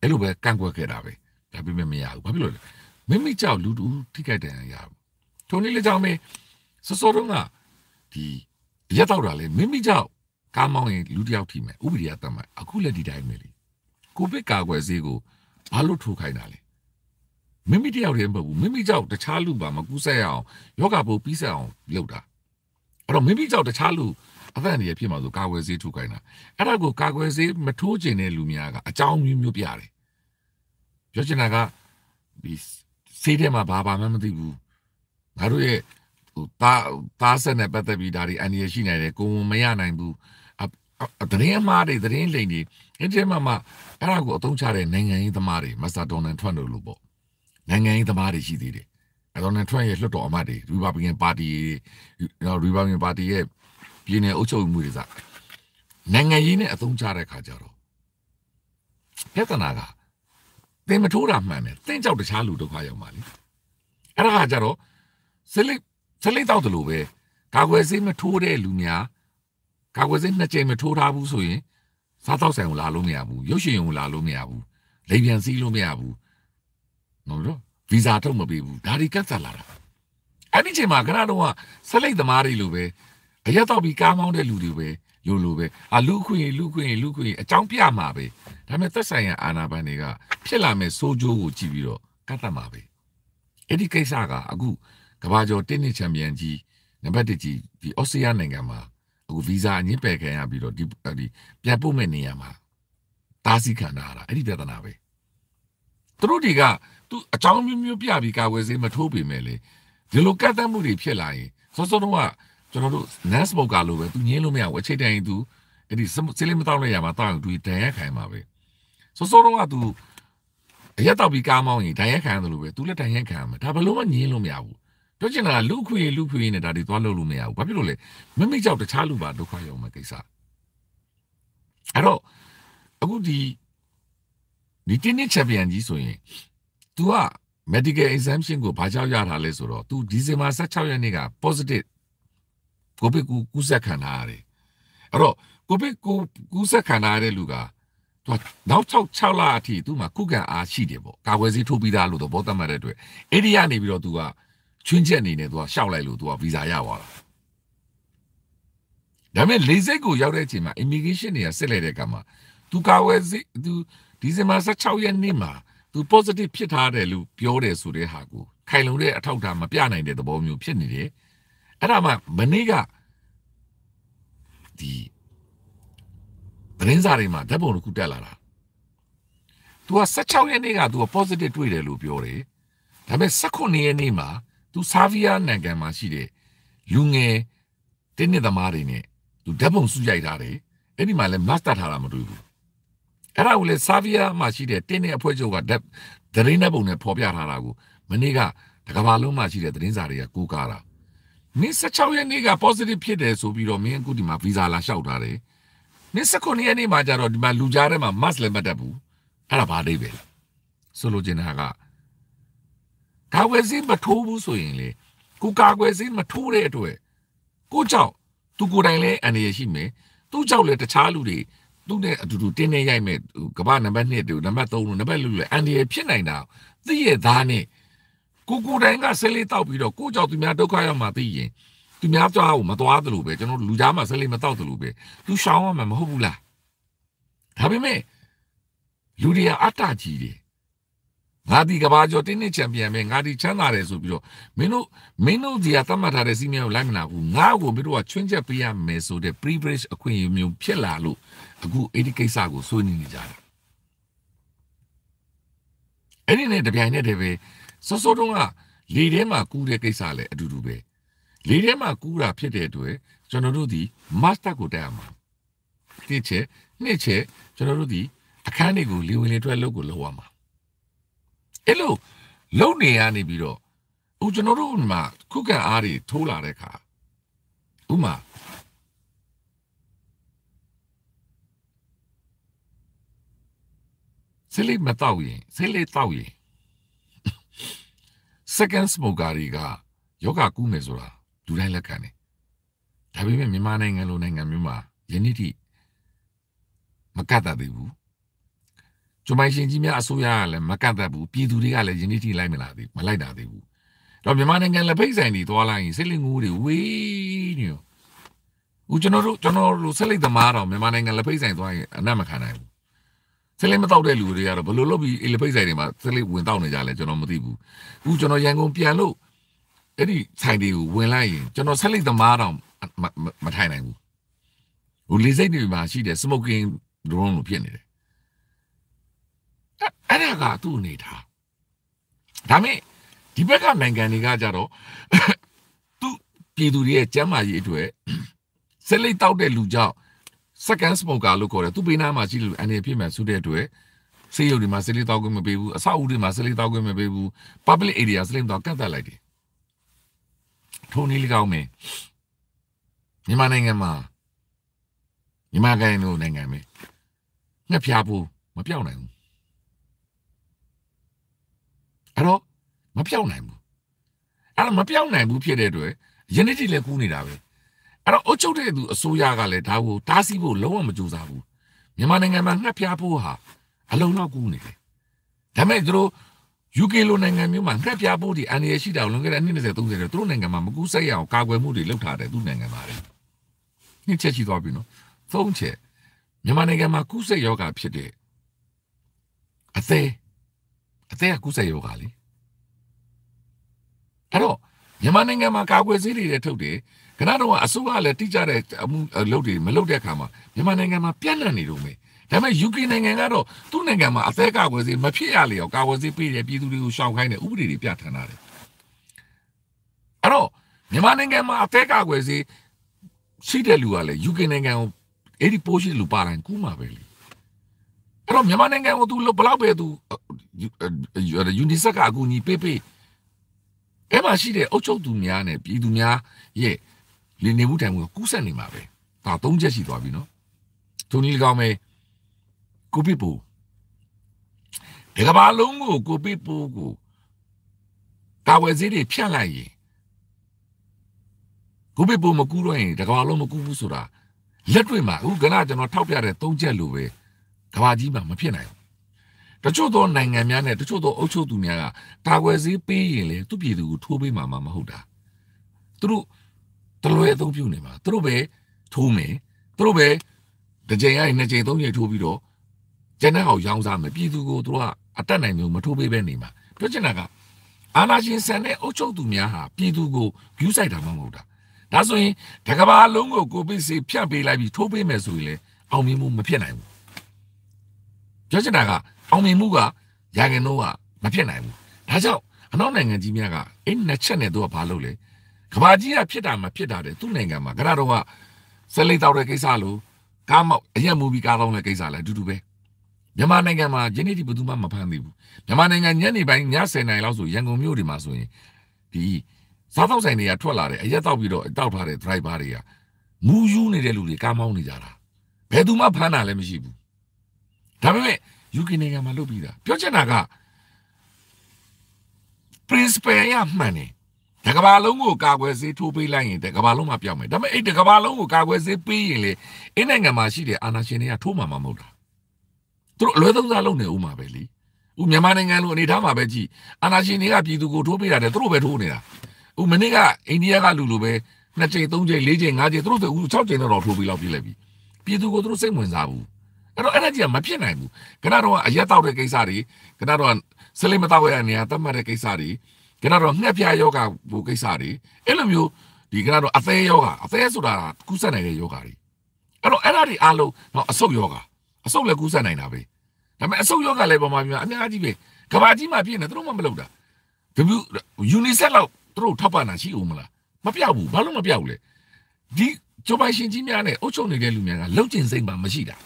အဲ့လိုပဲကန့်ကွက်ခဲ့တာပဲဒါပေမဲ့မရဘူးဘာဖြစ်လို့လဲမိမိကြောက်လူတူထိခိုက်တယ်ရဘူးထုံလေးလေးကြောင့်မေစစောတုန်းကဒီရက်တော့တာလေမိမိကြောက်ကားမောင်းရင်လူတယောက်ထိမယ်ဥပဒေအတမ်းမှာအခုလက်ဒီတိုင်းပဲလေကိုဗစ်ကာကွယ်ဆေးကိုဘာလို့ထိုးခိုင်းတာလဲမိမိတယောက်တည်းမဟုတ်ဘူးမိမိကြောက်တခြားလူပါမကူးဆက်ရအောင်ယောဂဘုတ်ပြီးဆက်အောင်လုပ်တာအဲ့တော့မိမိကြောက်တခြားလူအသက်အန္တရာယ်ဖြစ်မှာဆိုကာကွယ်ဆေးထုတ်ခိုင်းတာအဲ့ဒါကိုကာကွယ်ဆေးမထိုးကျင်တဲ့လူများကအကြောင်းမျိုးမျိုးပြတယ်ပြောချင်တာကဒီဆေးထဲမှာဘာဘာမှမသိဘူးငါတို့ရဲ့ဟိုတာတာဆက်နဲ့ပတ်သက်ပြီးဒါတွေအန္တရာယ်ရှိနိုင်တယ်ကိုယ်မရနိုင်ဘူးတရင်မားတွေတရင်လိန်တွေအဲ့ဒီမှာမှအဲ့ဒါကိုအသုံးချတဲ့နိုင်ငံရေးသမားတွေမစ္စတာဒေါ်နယ်ထရန့်တို့လို့ပေါ့နိုင်ငံရေးသမားတွေရှိသေးတယ်ဒေါ်နယ်ထရန့်ရဲ့လွှတ်တော်အမတ်တွေရီပါဘလင်ပါတီရီပါဘလင်ပါတီရဲ့ပြည်နယ်အုပ်ချုပ်မှုတွေကနိုင်ငံရေးနဲ့အသုံးချတဲ့ခါကြတော့ပြဿနာကသင်မထိုးတာမှန်တယ်သင်ကြောက်တခြားလူဒုက္ခရောက်ပါလေအဲ့ဒါကကြတော့စလိစလိတောက်တယ်လို့ပဲကာကွယ်ဆေးမထိုးတဲ့လူများကာကွယ်ဆေးနှစ်ကြိမ်မထိုးထားဘူးဆိုရင်စားတောက်ဆိုင်ကိုလာလို့မရဘူးရုပ်ရှင်ကိုလာလို့မရဘူးလေပြန်စီးလို့မရဘူးနော်လို့ဗီဇာထုတ်မပေးဘူးဒါတွေကတ်သက်လာတာအဲ့ဒီချိန်မှာခဏတော့ဆလိတ်သမားတွေလိုပဲအရက်တော့ပြီးကားမောင်းတဲ့လူတွေပဲလိုလိုပဲအာလူခွင့်လူခွင့်လူခွင့်အကြောင်းပြမှာပဲဒါပေမဲ့သက်ဆိုင်ရာအာဏာပိုင်တွေကဖြစ်လာမဲ့စိုးကျိုးကိုကြည့်ပြီးတော့ကတ်တတ်မှာပဲအဲ့ဒီကိစ္စကအခုကဘာကျော်တင်းနစ်ချန်ပီယံကြီးနံပါတ်1ကြီးဒီအော်စတြေးလျနိုင်ငံမှာအခုဗီဇာအငင်းပယ်ခံရပြီးတော့ဒီဒီပြန်ပို့မဲ့နေရာမှာတားဆီးခံထားတာအဲ့ဒီပြဿနာပဲသူတို့တွေကသူအကြောင်းမျိုးမျိုးပြပြီးကာဝယ်ဆေးမထိုးပေမဲ့လေဒီလိုကတ်တတ်မှုတွေဖြစ်လာရင်စောစောတော့ကျွန်တော်တို့ net smoker လို့ပဲသူငင်းလို့မရဘူးအချိန်တိုင်းသူအဲ့ဒီဆေးလေးမတောက်လိုက်ရမှာတောက်ရင်သူဒဏ်ရခံမှာပဲစိုးစိုးတော့ကသူအရက်တောက်ပြီးကားမောင်းရင်ဒဏ်ရခံတယ်လို့ပဲသူလည်းဒဏ်ရခံမှာဒါဘလို့မှငင်းလို့မရဘူးပြောချင်တာကလူခွေလူခွေနဲ့ဒါတွေသွားလုပ်လို့မရဘူးဘာဖြစ်လို့လဲမမိကြောက်တခြားလူပါဒုက္ခရောက်မှာကိစ္စအဲ့တော့အခုဒီဒီတင်းနစ်ချန်ပီယံကြီးဆိုရင် तू က medical exemption ကိုဘာကြောင့်ရတာလဲဆိုတော့ तू ဒီဇင်ဘာ16ရက်နေ့က positive ကိုဗစ်ကူကူးစက်ခံထားရတယ်အဲ့တော့ကိုဗစ်ကိုကူးစက်ခံထားရတဲ့လူကသူကနောက်6 6လအထိသူ့မှာကုကံအားရှိတယ်ပေါ့ကာကွယ်ဆေးထိုးပြီးသားလို့သဘောသတ်မှတ်တဲ့အတွက်အဲ့ဒီကနေပြီးတော့သူကချွင်းချက်အနေနဲ့သူကရှောက်လိုက်လို့သူကဗီဇာရသွားတာဒါပေမဲ့လေဆိပ်ကိုရောက်တဲ့အချိန်မှာ immigration တွေကစစ်လိုက်တဲ့အခါမှာသူကာဝယ်စေးသူဒီဇင်ဘာ16ရက်နေ့မှာသူ positive ဖြစ်ထားတယ်လို့ပြောတယ်ဆိုတဲ့ဟာကိုခိုင်လုံတဲ့အထောက်အထားမပြနိုင်တဲ့သဘောမျိုးဖြစ်နေတယ်။အဲ့ဒါမှမနေ့ကဒီသတင်းစာတွေမှာဓာတ်ပုံတစ်ခုတက်လာတာ तू က16ရက်နေ့က तू positive တွေ့တယ်လို့ပြောတယ်ဒါပေမဲ့19ရက်နေ့မှာ तू ဆာဗီးယားနိုင်ငံမှာရှိတဲ့လူငယ်တင်းနစ်သမားတွေနဲ့ तू ဓာတ်ပုံစုရိုက်ထားတယ်အဲ့ဒီမှာလည်း mask တက်ထားတာမတွေ့ဘူးအဲ့ဒါကိုလေဆာဗီးယားမှာရှိတဲ့တင်းတဲ့အဖွဲ့ချုပ်ကသတင်းနဲ့ပုံနဲ့ဖော်ပြထားတာကိုမနေ့ကတကဘာလုံးမှာရှိတဲ့သတင်းစာတွေကကိုးကားတာနေ့16ရက်နေ့က positive ဖြစ်တယ်ဆိုပြီးတော့မင်းအခုဒီမှာ visa လာလျှောက်ထားတယ်နေ့19ရက်နေ့မှာကျတော့ဒီမှာလူကြားထဲမှာ mask လည်းမတတ်ဘူးအဲ့ဒါဘာအိဗယ်ဆိုလိုချင်တာကကာကွယ်စည်းမထိုးဘူးဆိုရင်လေကိုကာကွယ်စည်းမထိုးတဲ့အတွက်ကိုကြောင့်သူကိုယ်တိုင်လည်းအန္တရာယ်ရှိမယ်သူ့ကြောင့်လည်းတခြားလူတွေသူ့နဲ့အတူတူတင်းနေရိုက်မယ်ကမ္ဘာနံပါတ်1တို့နံပါတ်3တို့နံပါတ်လူလည်းအန္တရာယ်ဖြစ်နိုင်တာသိရသားနဲ့ကိုကိုတိုင်းကဆဲလေးတောက်ပြီးတော့ကိုကြောင့်သူများဒုက္ခရောက်မှသိရင်သူများကြောက်မသွားသလိုပဲကျွန်တော်လူသားမှဆဲလေးမတောက်သလိုပဲသူရှောင်းရမှာမဟုတ်ဘူးလားဒါပေမဲ့လူတွေကအတ္တကြီးတယ်ငါဒီကဘာကျော်တင်းတင်းချန်ပီယံပဲငါဒီချမ်းသာတယ်ဆိုပြီးတော့မင်းတို့မင်းတို့ဒီကသတ်မှတ်ထားတဲ့စီမံကိုလိုက်မလာဘူးငါ့ကိုမင်းတို့ကချွင်းချက်ပေးရမယ်ဆိုတဲ့ privilege အခွင့်အရေးမျိုးဖြစ်လာလို့အခုအဲ့ဒီကိစ္စကိုဆွေးနွေးနေကြတာအဲ့ဒီနဲ့တပြိုင်နက်တည်းပဲစောစောတုန်းကလေထဲမှာကူးတဲ့ကိစ္စလည်းအတူတူပဲလေထဲမှာကူးတာဖြစ်တဲ့အတွက်ကျွန်တော်တို့ဒီ master ကိုတက်ရမှာတစ်ချက်နှစ်ချက်ကျွန်တော်တို့ဒီအခန်းတွေကိုလေဝင်လေထွက်လုပ်ကိုလုပ်ရမှာအဲ့လိုလုပ်နေရနေပြီးတော့အခုကျွန်တော်တို့မှာခုခံအားတွေထိုးလာတဲ့အခါဥမာဆေးလေးမတောက်ရင်ဆေးလေးတောက်ရင် second smoker တွေကယောဂကုမယ်ဆိုတာလူတိုင်းလက်ခံတယ်ဒါပေမဲ့မြန်မာနိုင်ငံလိုနိုင်ငံမျိုးမှာယနေ့ထိမကတ်တတ်သေးဘူးကျမရှင်ကြီးများအစိုးရကလည်းမကတ်တတ်ဘူးပြည်သူတွေကလည်းယနေ့ထိလိုက်မလာသေးမလိုက်တာသေးဘူးတော့မြန်မာနိုင်ငံလက်ဖိတ်ဆိုင်တွေသွားလိုက်ရင်စစ်လက်ငိုးတွေဝေးနေရောဦးကျွန်တော်တို့ကျွန်တော်တို့စစ်လက်သမားတော့မြန်မာနိုင်ငံလက်ဖိတ်ဆိုင်သွားရင်အနတ်မခံနိုင်ဘူးဆက်လက်မတောက်တဲ့လူတွေကတော့ဘယ်လိုလုပ်ပြီးအိလပိတ်ဆိုင်တွေမှာဆက်လက်ဝင်တောက်နေကြလဲကျွန်တော်မသိဘူးအခုကျွန်တော်ရန်ကုန်ပြန်လို့အဲ့ဒီဆိုင်တွေကိုဝင်လိုက်ရင်ကျွန်တော်ဆက်လက်သမားတော့မထိုင်နိုင်ဘူးဟိုလေစိတ်တွေမှာရှိတဲ့ smoking drone လို့ဖြစ်နေတယ်အဲ့ဒါကသူ့အနေထားဒါမဲ့ဒီဘက်ကနိုင်ငံတွေကကြတော့သူ့ပြည်သူတွေရဲ့ကျန်းမာရေးအတွက်ဆက်လက်တောက်တဲ့လူကြောင့် second smoker လို့ခေါ်တယ်သူ့ဘေးနားမှာရှိလို့အနေပြည့်မှဆူတဲ့အတွက်ဆေးရုံတွေမှာဆေးလေးတောက်ခွင့်မပေးဘူးအဆောက်အဦတွေမှာဆေးလေးတောက်ခွင့်မပေးဘူး public area ဆေးလေးတောက်ကတ်သက်လိုက်တယ်ထိုနည်းလေးကောင်းမယ်မြန်မာနိုင်ငံမှာမြန်မာကိုင်းလိုနိုင်ငံပဲငှက်ဖျားဖို့မပြောင်းနိုင်ဘူးအဲ့တော့မပြောင်းနိုင်ဘူးအဲ့တော့မပြောင်းနိုင်ဘူးဖြစ်တဲ့အတွက်ယနေ့တိလည်းကူးနေတာပဲအဲ့တော့အုပ်ချုပ်တဲ့သူအစိုးရကလည်းဒါကိုတားဆီးဖို့လုံးဝမကြိုးစားဘူးမြန်မာနိုင်ငံမှာငှက်ပြားဖို့ဟာအလုံးလောက်ကူးနေတယ်ဒါမဲ့သူတို့ UK လိုနိုင်ငံမျိုးမှာငှက်ပြားဖို့ဒီအန်ရရှိတာကိုလွန်ခဲ့တဲ့အနှစ်20 30တော့သူတို့နိုင်ငံမှာမကူးဆက်ရအောင်ကာကွယ်မှုတွေလုပ်ထားတယ်သူနိုင်ငံမှာလေနှစ်ချက်ရှိသွားပြီနော်သုံးချက်မြန်မာနိုင်ငံမှာကူးဆက်ယောဂါဖြစ်တဲ့အသေးအသေးကကူးဆက်ယောဂါလေအဲ့တော့မြန်မာနိုင်ငံမှာကာကွယ်ဆေးတွေလည်းထုတ်တယ်ခဏတော့အစိုးရလည်းတိကျတဲ့အမှုအလုပ်တွေမလုပ်တဲ့အခါမှာမြန်မာနိုင်ငံမှာပြန့်နှံ့နေလို့မယ်ဒါပေမဲ့ UK နိုင်ငံကတော့သူ့နိုင်ငံမှာအသက်ကာကွယ်ဆေးမဖြစ်ရလျော်ကာကွယ်ဆေးပေးတဲ့ပြည်သူတွေကိုရှောင်ခိုင်းတဲ့ဥပဒေတွေပြဋ္ဌာန်းထားတယ်အဲ့တော့မြန်မာနိုင်ငံမှာအသက်ကာကွယ်ဆေးရှိတဲ့လူကလည်း UK နိုင်ငံကိုအဲ့ဒီပိုးရှိတဲ့လူပါတိုင်းကူးမှာပဲလေအဲ့တော့မြန်မာနိုင်ငံကိုသူဘလောက်ပဲသူ UNICEF ကအကူအညီပေးပေးအဲ့မှာရှိတဲ့အုပ်ချုပ်သူများနဲ့ပြည်သူများရဲ့နေနေမှုတိုင်မှုကူးဆက်နေမှာပဲဒါသုံးချက်ရှိသွားပြီနော်သူနည်းကောင်းမယ်ကိုပိပူဒီကဘာလုံးကိုကိုပိပူကိုတာဝယ်ဈေးတွေဖြန့်လိုက်ရင်ကိုပိပူမကူတော့ရင်ဒီကဘာလုံးမကူဘူးဆိုတာလက်တွေ့မှာအခုကနကျွန်တော်ထောက်ပြတဲ့သုံးချက်လိုပဲကဘာကြီးမှာမဖြစ်နိုင်ဘူးတချို့သောနိုင်ငံများနဲ့တချို့သောအုပ်ချုပ်သူများကတာဝယ်ဈေးပေးရင်လေသူ့ပြည်သူကိုထိုးပေးမှာမဟုတ်တာသူတို့တလွဲအသုံးပြုနေမှာသူတို့ပဲထိုးမယ်သူတို့ပဲတစ်ချိန်ရိုက်နှစ်ချိန်သုံးချိန်ထိုးပြီးတော့ကျန်တဲ့အောင်ရောင်းစားမယ်ပြည်သူကိုသူတို့ကအတက်နိုင်မျိုးမထိုးပေးပဲနေမှာပြောချင်တာကအာနာရှင်ဆန်တဲ့အုပ်ချုပ်သူများဟာပြည်သူကိုဂယူးဆိုင်တာမှမဟုတ်တာဒါဆိုရင်တကဘာလုံးကိုကိုပိစေဖြန့်ပေးလိုက်ပြီးထိုးပေးမယ်ဆိုရင်လည်းအောင်မြင်မှုမဖြစ်နိုင်ဘူးပြောချင်တာကအောင်မြင်မှုကရာခိုင်နှုန်းကမဖြစ်နိုင်ဘူးဒါကြောင့်အနောက်နိုင်ငံကြီးများကအဲ့နှစ်ချက်နဲ့သူကဘာလုပ်လဲကဘာကြီးကဖြစ်တာမဖြစ်တာတဲ့သူ့နိုင်ငံမှာကရတော့ကဆယ်လိတ်တောက်တဲ့ကိစ္စလို့ကားမောက်အရက်မူပြီးကားကောင်းတဲ့ကိစ္စလည်းအတူတူပဲမြန်မာနိုင်ငံမှာယနေ့ဒီဘယ်သူမှမဖမ်းသေးဘူးမြန်မာနိုင်ငံညနေပိုင်းည10နာရီလောက်ဆိုရန်ကုန်မြို့တွေမှာဆိုရင်ဒီစားသောက်ဆိုင်တွေကထွက်လာတယ်အရက်တောက်ပြီးတော့တောက်ထားတဲ့ driver တွေကမူးယူးနေတဲ့လူတွေကားမောင်းနေကြတာဘယ်သူမှဖမ်းတာလည်းမရှိဘူးဒါပေမဲ့ UK နိုင်ငံမှာလုပ်ပြီးတာပြောချင်တာက principle ရမှန်တယ်တကဘာလုံးကိုကာကွယ်ဆေးထိုးပေးလိုက်ရင်တကဘာလုံးမှာပြောင်းမယ်ဒါပေမဲ့အဲ့တကဘာလုံးကိုကာကွယ်ဆေးပေးရင်လေအဲ့နိုင်ငံမှာရှိတဲ့အာဏာရှင်တွေကထိုးမှာမဟုတ်လားသူတို့အလွဲသုံးစားလုပ်နေဦးမှာပဲလေဦးမြန်မာနိုင်ငံလိုအနေထားမှာပဲကြည်အာဏာရှင်တွေကပြည်သူကိုထိုးပေးတာတဲ့သူတို့ပဲထိုးနေတာဦးမနေ့ကအိန္ဒိယကလူလိုပဲနှစ်ကြိမ်သုံးကြိမ်လေးကြိမ်ငါးကြိမ်သူတို့ဆိုဦး6ကြိမ်တော့ထိုးပြီးလောက်ပြလိုက်ပြီပြည်သူကိုသူတို့စိတ်ဝင်စားဘူးအဲ့တော့အဲ့ဒါကြီးကမဖြစ်နိုင်ဘူးခဏတော့အရက်တောက်တဲ့ကိစ္စတွေကဏတော့ဆလိမတောက်ရတဲ့နေရာတတ်မှတ်တဲ့ကိစ္စတွေကျွန်တော်တို့ငှက်ပြယောဂဘူကိစ္စတွေအဲ့လိုမျိုးဒီကျွန်တော်တို့အသဲယောဂအသဲဆိုတာကူးစက်နိုင်တဲ့ယောဂတွေအဲ့တော့အဲ့ဒါတွေအားလုံးတော့အဆုတ်ယောဂအဆုတ်လည်းကူးစက်နိုင်တာပဲဒါပေမဲ့အဆုတ်ယောဂလည်းပုံမှန်ပြအများကြီးပဲကဘာကြီးမှပြည့်နေသူတို့မှမလုပ်တာဘယ်လို UNICEF လောက်သူတို့ထောက်ပံ့တာရှိဦးမလားမပြောက်ဘူးဘာလို့မပြောက်လဲဒီဂျိုဘိုင်ရှင်ကြီးများနဲ့အုပ်ချုပ်နေတဲ့လူများကလုံကျင်စိတ်မှမရှိတာ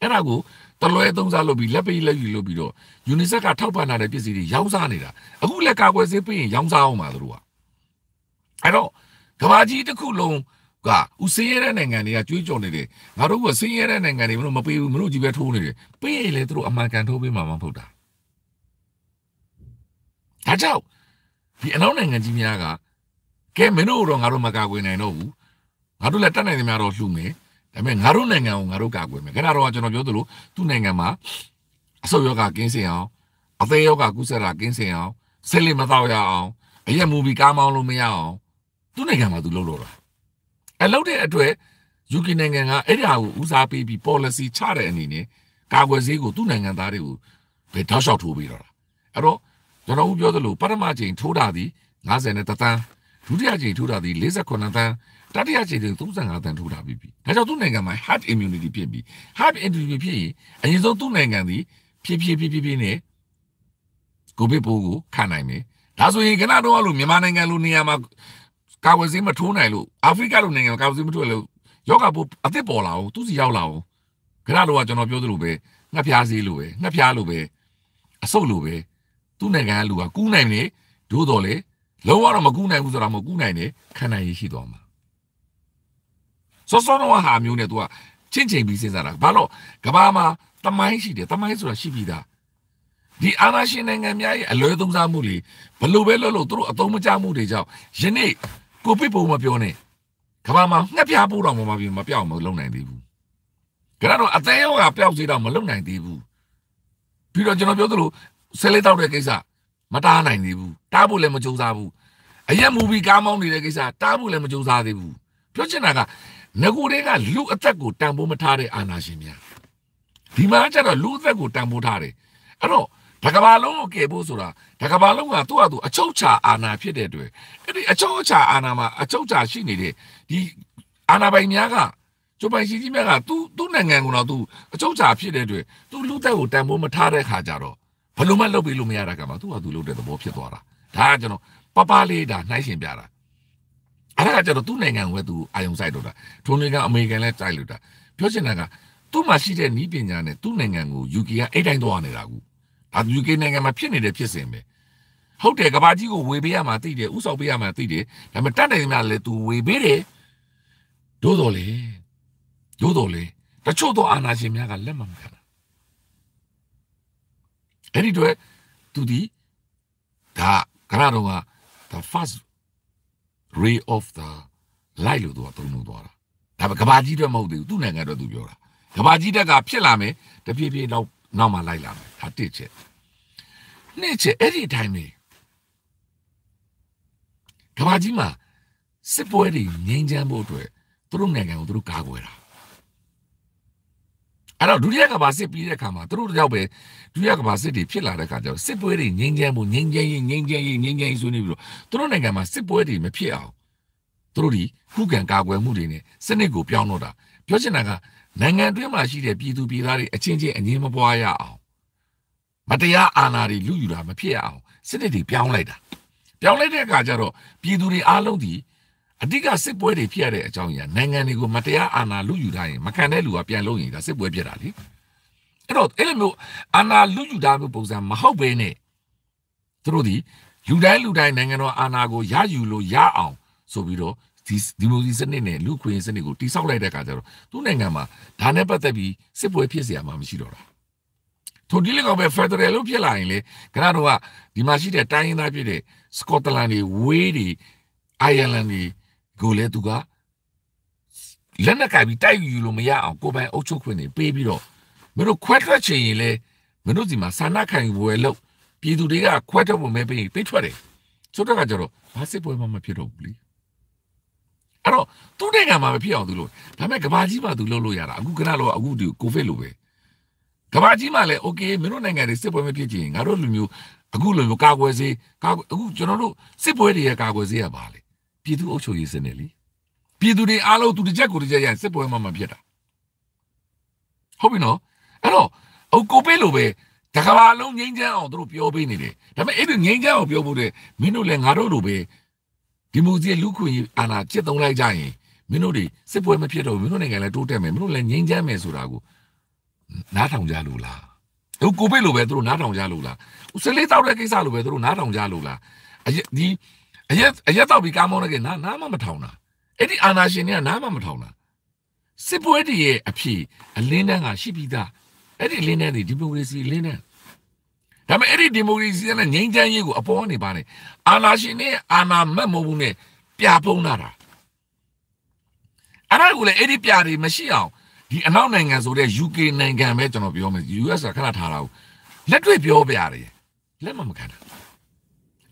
အဲ့ဒါကိုတလွဲသုံးစားလုပ်ပြီးလက်ပိတ်လက်ယူလုပ်ပြီးတော့ UNICEF ကထောက်ပံ့တဲ့ပစ္စည်းတွေရောင်းစားနေတာအခုလက်ကာကွယ်ဆေးပေးရင်ရောင်းစားအောင်ပါသူတို့ကအဲ့တော့ကဘာကြီးတစ်ခုလုံးကဦးစင်းရတဲ့နိုင်ငံတွေကကြွေးကြော်နေတယ်ငါတို့ကစင်းရတဲ့နိုင်ငံတွေမလို့မပေးဘူးမလို့ကြီးပဲထိုးနေတယ်ပေးရင်လည်းသူတို့အမှန်ကန်ထိုးပေးမှာမဟုတ်တာဒါကြောင့်ဒီအနောက်နိုင်ငံကြီးများကကဲမင်းတို့တော့ငါတို့မကာကွယ်နိုင်တော့ဘူးငါတို့လည်းတတ်နိုင်သမျှတော့လှူမယ်ဒါပေမဲ့ငါတို့နိုင်ငံကိုငါတို့ကာကွယ်မယ်ခဏတော့ကျွန်တော်ပြောသလိုသူ့နိုင်ငံမှာအဆုတ်ယောဂကင်းစင်အောင်အသေးယောဂကုသရာကင်းစင်အောင်ဆဲလိမတော့ရအောင်အရက်မူပြီးကားမောင်းလို့မရအောင်သူ့နိုင်ငံမှာသူလုပ်လို့တော့အဲလုပ်တဲ့အတွက် UK နိုင်ငံကအဲ့ဒါကိုဦးစားပေးပြီး policy ချတဲ့အနေနဲ့ကာကွယ်ဈေးကိုသူ့နိုင်ငံသားတွေကိုပဲတောက်လျှောက်ထိုးပေးတော့တာအဲ့တော့ကျွန်တော်ဦးပြောသလိုပထမချိန်ထိုးတာဒီ90နဲ့တသန်းဒုတိယချိန်ထိုးတာဒီ48သန်းတတိယခြေတင်35တန်ထိုးထားပြီးပြီဒါကြောင့်သူ့နိုင်ငံမှာ herd immunity ဖြစ်ပြီး herd immunity ဖြစ်ရင်အရင်ဆုံးသူ့နိုင်ငံသည်ဖြစ်ဖြစ်ဖြစ်ဖြစ်ဖြစ်နဲ့ကိုဗစ်ပိုးကိုခံနိုင်မယ်ဒါဆိုရင်ခဏတော့လို့မြန်မာနိုင်ငံလိုနေရာမှာကာဝယ်ဆေးမထိုးနိုင်လို့အာဖရိကလိုနိုင်ငံကာဝယ်ဆေးမထိုးလို့ယောဂပိုးအသက်ပေါ်လာအောင်သူစီရောက်လာအောင်ခဏတော့ကျွန်တော်ပြောသလိုပဲငှက်ဖျားဆေးလိုပဲငှက်ဖျားလိုပဲအဆုတ်လိုပဲသူ့နိုင်ငံကလူကကူးနိုင်တယ်ဒို့တော်လေလုံးဝတော့မကူးနိုင်ဘူးဆိုတာမဟုတ်ကူးနိုင်တယ်ခံနိုင်ရရှိသွားမှာစောစောတော့ဟာမျိုးနဲ့ तू ကချင်းချင်းပြီးစဉ်းစားတာဘာလို့ကဘာမှာတမိုင်းရှိတယ်တမိုင်းဆိုတာရှိပြီးသားဒီအာဏာရှင်နိုင်ငံများရဲ့အလွဲသုံးစားမှုတွေဘလို့ပဲလို့လို့သူတို့အသုံးမချမှုတွေကြောင့်ယနေ့ကိုပစ်ပုံမပြောနဲ့ကဘာမှာငှက်ပြပို့တော့မှမပြီးမပြောင်းမလုံနိုင်သေးဘူးကြတော့အသေးရောကပျောက်စေတော့မလုံနိုင်သေးဘူးပြီးတော့ကျွန်တော်ပြောသလိုဆဲလေးတောက်တဲ့ကိစ္စမတားနိုင်သေးဘူးတားဖို့လည်းမကြိုးစားဘူးအရက်မူပြီးကားမောင်းနေတဲ့ကိစ္စတားဖို့လည်းမကြိုးစားသေးဘူးပြောချင်တာကငကိုတွေကလူအသက်ကိုတန်ဖိုးမထားတဲ့အာဏာရှင်များဒီမှာကျတော့လူအသက်ကိုတန်ဖိုးထားတယ်အဲ့တော့တကဘာလုံးကိုကယ်ဖို့ဆိုတာတကဘာလုံးကသူ့အတူအချုပ်ချာအာဏာဖြစ်တဲ့အတွက်အဲ့ဒီအချုပ်ချာအာဏာမှာအချုပ်ချာရှိနေတဲ့ဒီအာဏာပိုင်များကကျိုးပိုင်ရှိကြီးများကသူ့သူ့နိုင်ငံကိုတော့သူအချုပ်ချာဖြစ်တဲ့အတွက်သူ့လူသက်ကိုတန်ဖိုးမထားတဲ့ခါကျတော့ဘယ်လိုမှလုပ်ပြီးလို့မရတာကမှသူ့ဟာသူလုပ်တဲ့သဘောဖြစ်သွားတာဒါကကျွန်တော်ပပလေးဒါနှိုင်းရှင်ပြတာအဲ့ဒါကကျတော့သူ့နိုင်ငံကိုပဲသူအာယုံစိုက်တော့တာထိုနေကအမေရိကန်လည်းစိုက်လို့တာပြောချင်တာကသူ့မှာရှိတဲ့ဤပညာနဲ့သူ့နိုင်ငံကို UK ကအိတ်တိုင်းသွားနေတာကူဒါ UK နိုင်ငံမှာဖြစ်နေတဲ့ဖြစ်စဉ်ပဲဟုတ်တယ်ကဘာကြီးကိုဝေပေးရမှာသိတယ်ဥဆောင်ပေးရမှာသိတယ်ဒါပေမဲ့တတ်နိုင်မှလည်းသူဝေပေးတယ်ဒို့တော်လေဒို့တော်လေတချို့သောအာဏာရှင်များကလက်မခံတာအဲ့ဒီတော့သူဒီဒါကရတော့က the first ray of the light လို့သူကသုံးလို့သွားတာဒါပေမဲ့ကဘာကြီးတော့မဟုတ်သေးဘူးသူ့နိုင်ငံတော့သူပြောတာကဘာကြီးတက်ကဖြစ်လာမယ်တပြေးပြေးတော့နောက်မှလိုက်လာမယ်ဒါတစ်ချက်နှစ်ချက်အဲ့ဒီအတိုင်းပဲကဘာကြီးမှာစစ်ပွဲတွေငြိမ်းချမ်းဖို့အတွက်သူတို့နိုင်ငံကိုသူတို့ကာကွယ်တာအဲ့တော့ဒုတိယကမ္ဘာစစ်ပြီးတဲ့အခါမှာသူတို့တယောက်ပဲဒုတိယကမ္ဘာစစ်တွေဖြစ်လာတဲ့အခါကျတော့စစ်ပွဲတွေငြိမ်းချမ်းမှုငြိမ်းချမ်းရေးငြိမ်းချမ်းရေးငြိမ်းချမ်းရေးဆိုနေပြီးတော့သူတို့နိုင်ငံမှာစစ်ပွဲတွေမဖြစ်အောင်သူတို့ဒီခုခံကာကွယ်မှုတွေနဲ့စနစ်ကိုပြောင်းတော့တာပြောချင်တာကနိုင်ငံတွင်းမှာရှိတဲ့ပြည်သူပြည်သားတွေအချင်းချင်းအငြင်းမပွားရအောင်မတရားအာဏာတွေလူယူတာမဖြစ်ရအောင်စနစ်တွေပြောင်းလိုက်တာပြောင်းလိုက်တဲ့အခါကျတော့ပြည်သူတွေအားလုံးဒီအဓိကစစ်ပွဲတွေဖြစ်ရတဲ့အကြောင်းကြီးကနိုင်ငံတွေကိုမတရားအာဏာလုယူထားရင်မခံတဲ့လူကပြန်လုံးရင်ဒါစစ်ပွဲဖြစ်တာလေအဲ့တော့အဲ့လိုမျိုးအာဏာလုယူထားမှုပုံစံမဟုတ်ဘဲနဲ့သူတို့ဒီလူတိုင်းလူတိုင်းနိုင်ငံတော်အာဏာကိုရယူလို့ရအောင်ဆိုပြီးတော့ဒီဒီမိုကရေစီစနစ်နဲ့လူခွင့်စနစ်ကိုတိဆောက်လိုက်တဲ့အခါကျတော့သူ့နိုင်ငံမှာဒါနဲ့ပတ်သက်ပြီးစစ်ပွဲဖြစ်เสียမှာမရှိတော့တာထိုဒီလောက်ပဲ Federal လို့ဖြစ်လာရင်လေကျွန်တော်တို့ကဒီမှာရှိတဲ့တိုင်းရင်းသားပြည်တဲ့ Scotland တွေ Wales တွေ Ireland တွေကိုလည်းသူကလက်နဲ့ကပ်ပြီးတိုက်ယူလို့မရအောင်ကိုပိုင်အုပ်ချုပ်ခွင့်တွေပေးပြီးတော့မင်းတို့ခွဲထွက်ချင်ရင်လေမင်းတို့စီမှာစာနာခံယူပွဲလို့ပြည်သူတွေကခွဲထွက်ဖို့မဲပေးပြီးပြေးထွက်တယ်ဆိုတော့ကကြတော့ဘာစစ်ပွဲမှမဖြစ်တော့ဘူးလေအဲ့တော့သူ့နိုင်ငံမှာမဖြစ်အောင်သူလို့ဒါပေမဲ့ကဘာကြီးမှာသူလုပ်လို့ရတာအခုကနလောအခုဒီကိုဗစ်လိုပဲကဘာကြီးမှာလည်း okay မင်းတို့နိုင်ငံတွေစစ်ပွဲမဖြစ်ချင်ငါတို့လူမျိုးအခုလူမျိုးကာကွယ်စေးကာအခုကျွန်တော်တို့စစ်ပွဲတွေရကာကွယ်စေးရပါလေပြည်သူအုပ်ချုပ်ရေးစနစ်လေပြည်သူတွေအားလုံးသူတစ်ချက်ကိုတစ်ချက်ရစစ်ပွဲမှာမှဖြစ်တာဟုတ်ပြီနော်အဲ့တော့ဟိုကိုပေးလို့ပဲတကဘာလုံးငိမ့်ချမ်းအောင်တို့ပြောပေးနေတယ်ဒါပေမဲ့အဲ့ဒီငိမ့်ချမ်းအောင်ပြောဖို့တဲ့မင်းတို့လည်းငါတို့လိုပဲဒီမိုကရေစီလူခွင့်အာဏာကျင့်သုံးလိုက်ကြရင်မင်းတို့တွေစစ်ပွဲမဖြစ်တော့ဘူးမင်းတို့နိုင်ငံလည်းတိုးတက်မယ်မင်းတို့လည်းငြိမ်းချမ်းမယ်ဆိုတာကိုနားထောင်ကြလို့လားတို့ကိုဗစ်လိုပဲတို့နားထောင်ကြလို့လားဦးစလေးတောက်တဲ့ကိစ္စလိုပဲတို့နားထောင်ကြလို့လားဒီအရက်အရက်တော့ပြီးကားမောင်းနေကနားနားမမထောင်တာအဲ့ဒီအာနာရှင်တွေကနားမမထောင်တာစစ်ပွဲတွေရဲ့အဖြစ်အလင်းတန်းကရှိပြီးသားအဲ့ဒီအလင်းတန်းတွေဒီမိုကရေစီအလင်းတန်းဒါပေမဲ့အဲ့ဒီဒီမိုကရေစီနဲ့ငြိမ်းချမ်းရေးကိုအပေါ်နေပါနဲ့အာနာရှင်နဲ့အာနာမက်မဟုတ်ဘူးနဲ့ပြပုံးလာတာအဲ့ဒါကိုလေအဲ့ဒီပြတွေမရှိအောင်ဒီအနောက်နိုင်ငံဆိုတဲ့ UK နိုင်ငံပဲကျွန်တော်ပြောမယ် US ကခဏထားတာဟုတ်လက်တွေ့ပြောပြရတယ်လက်မမခံတာ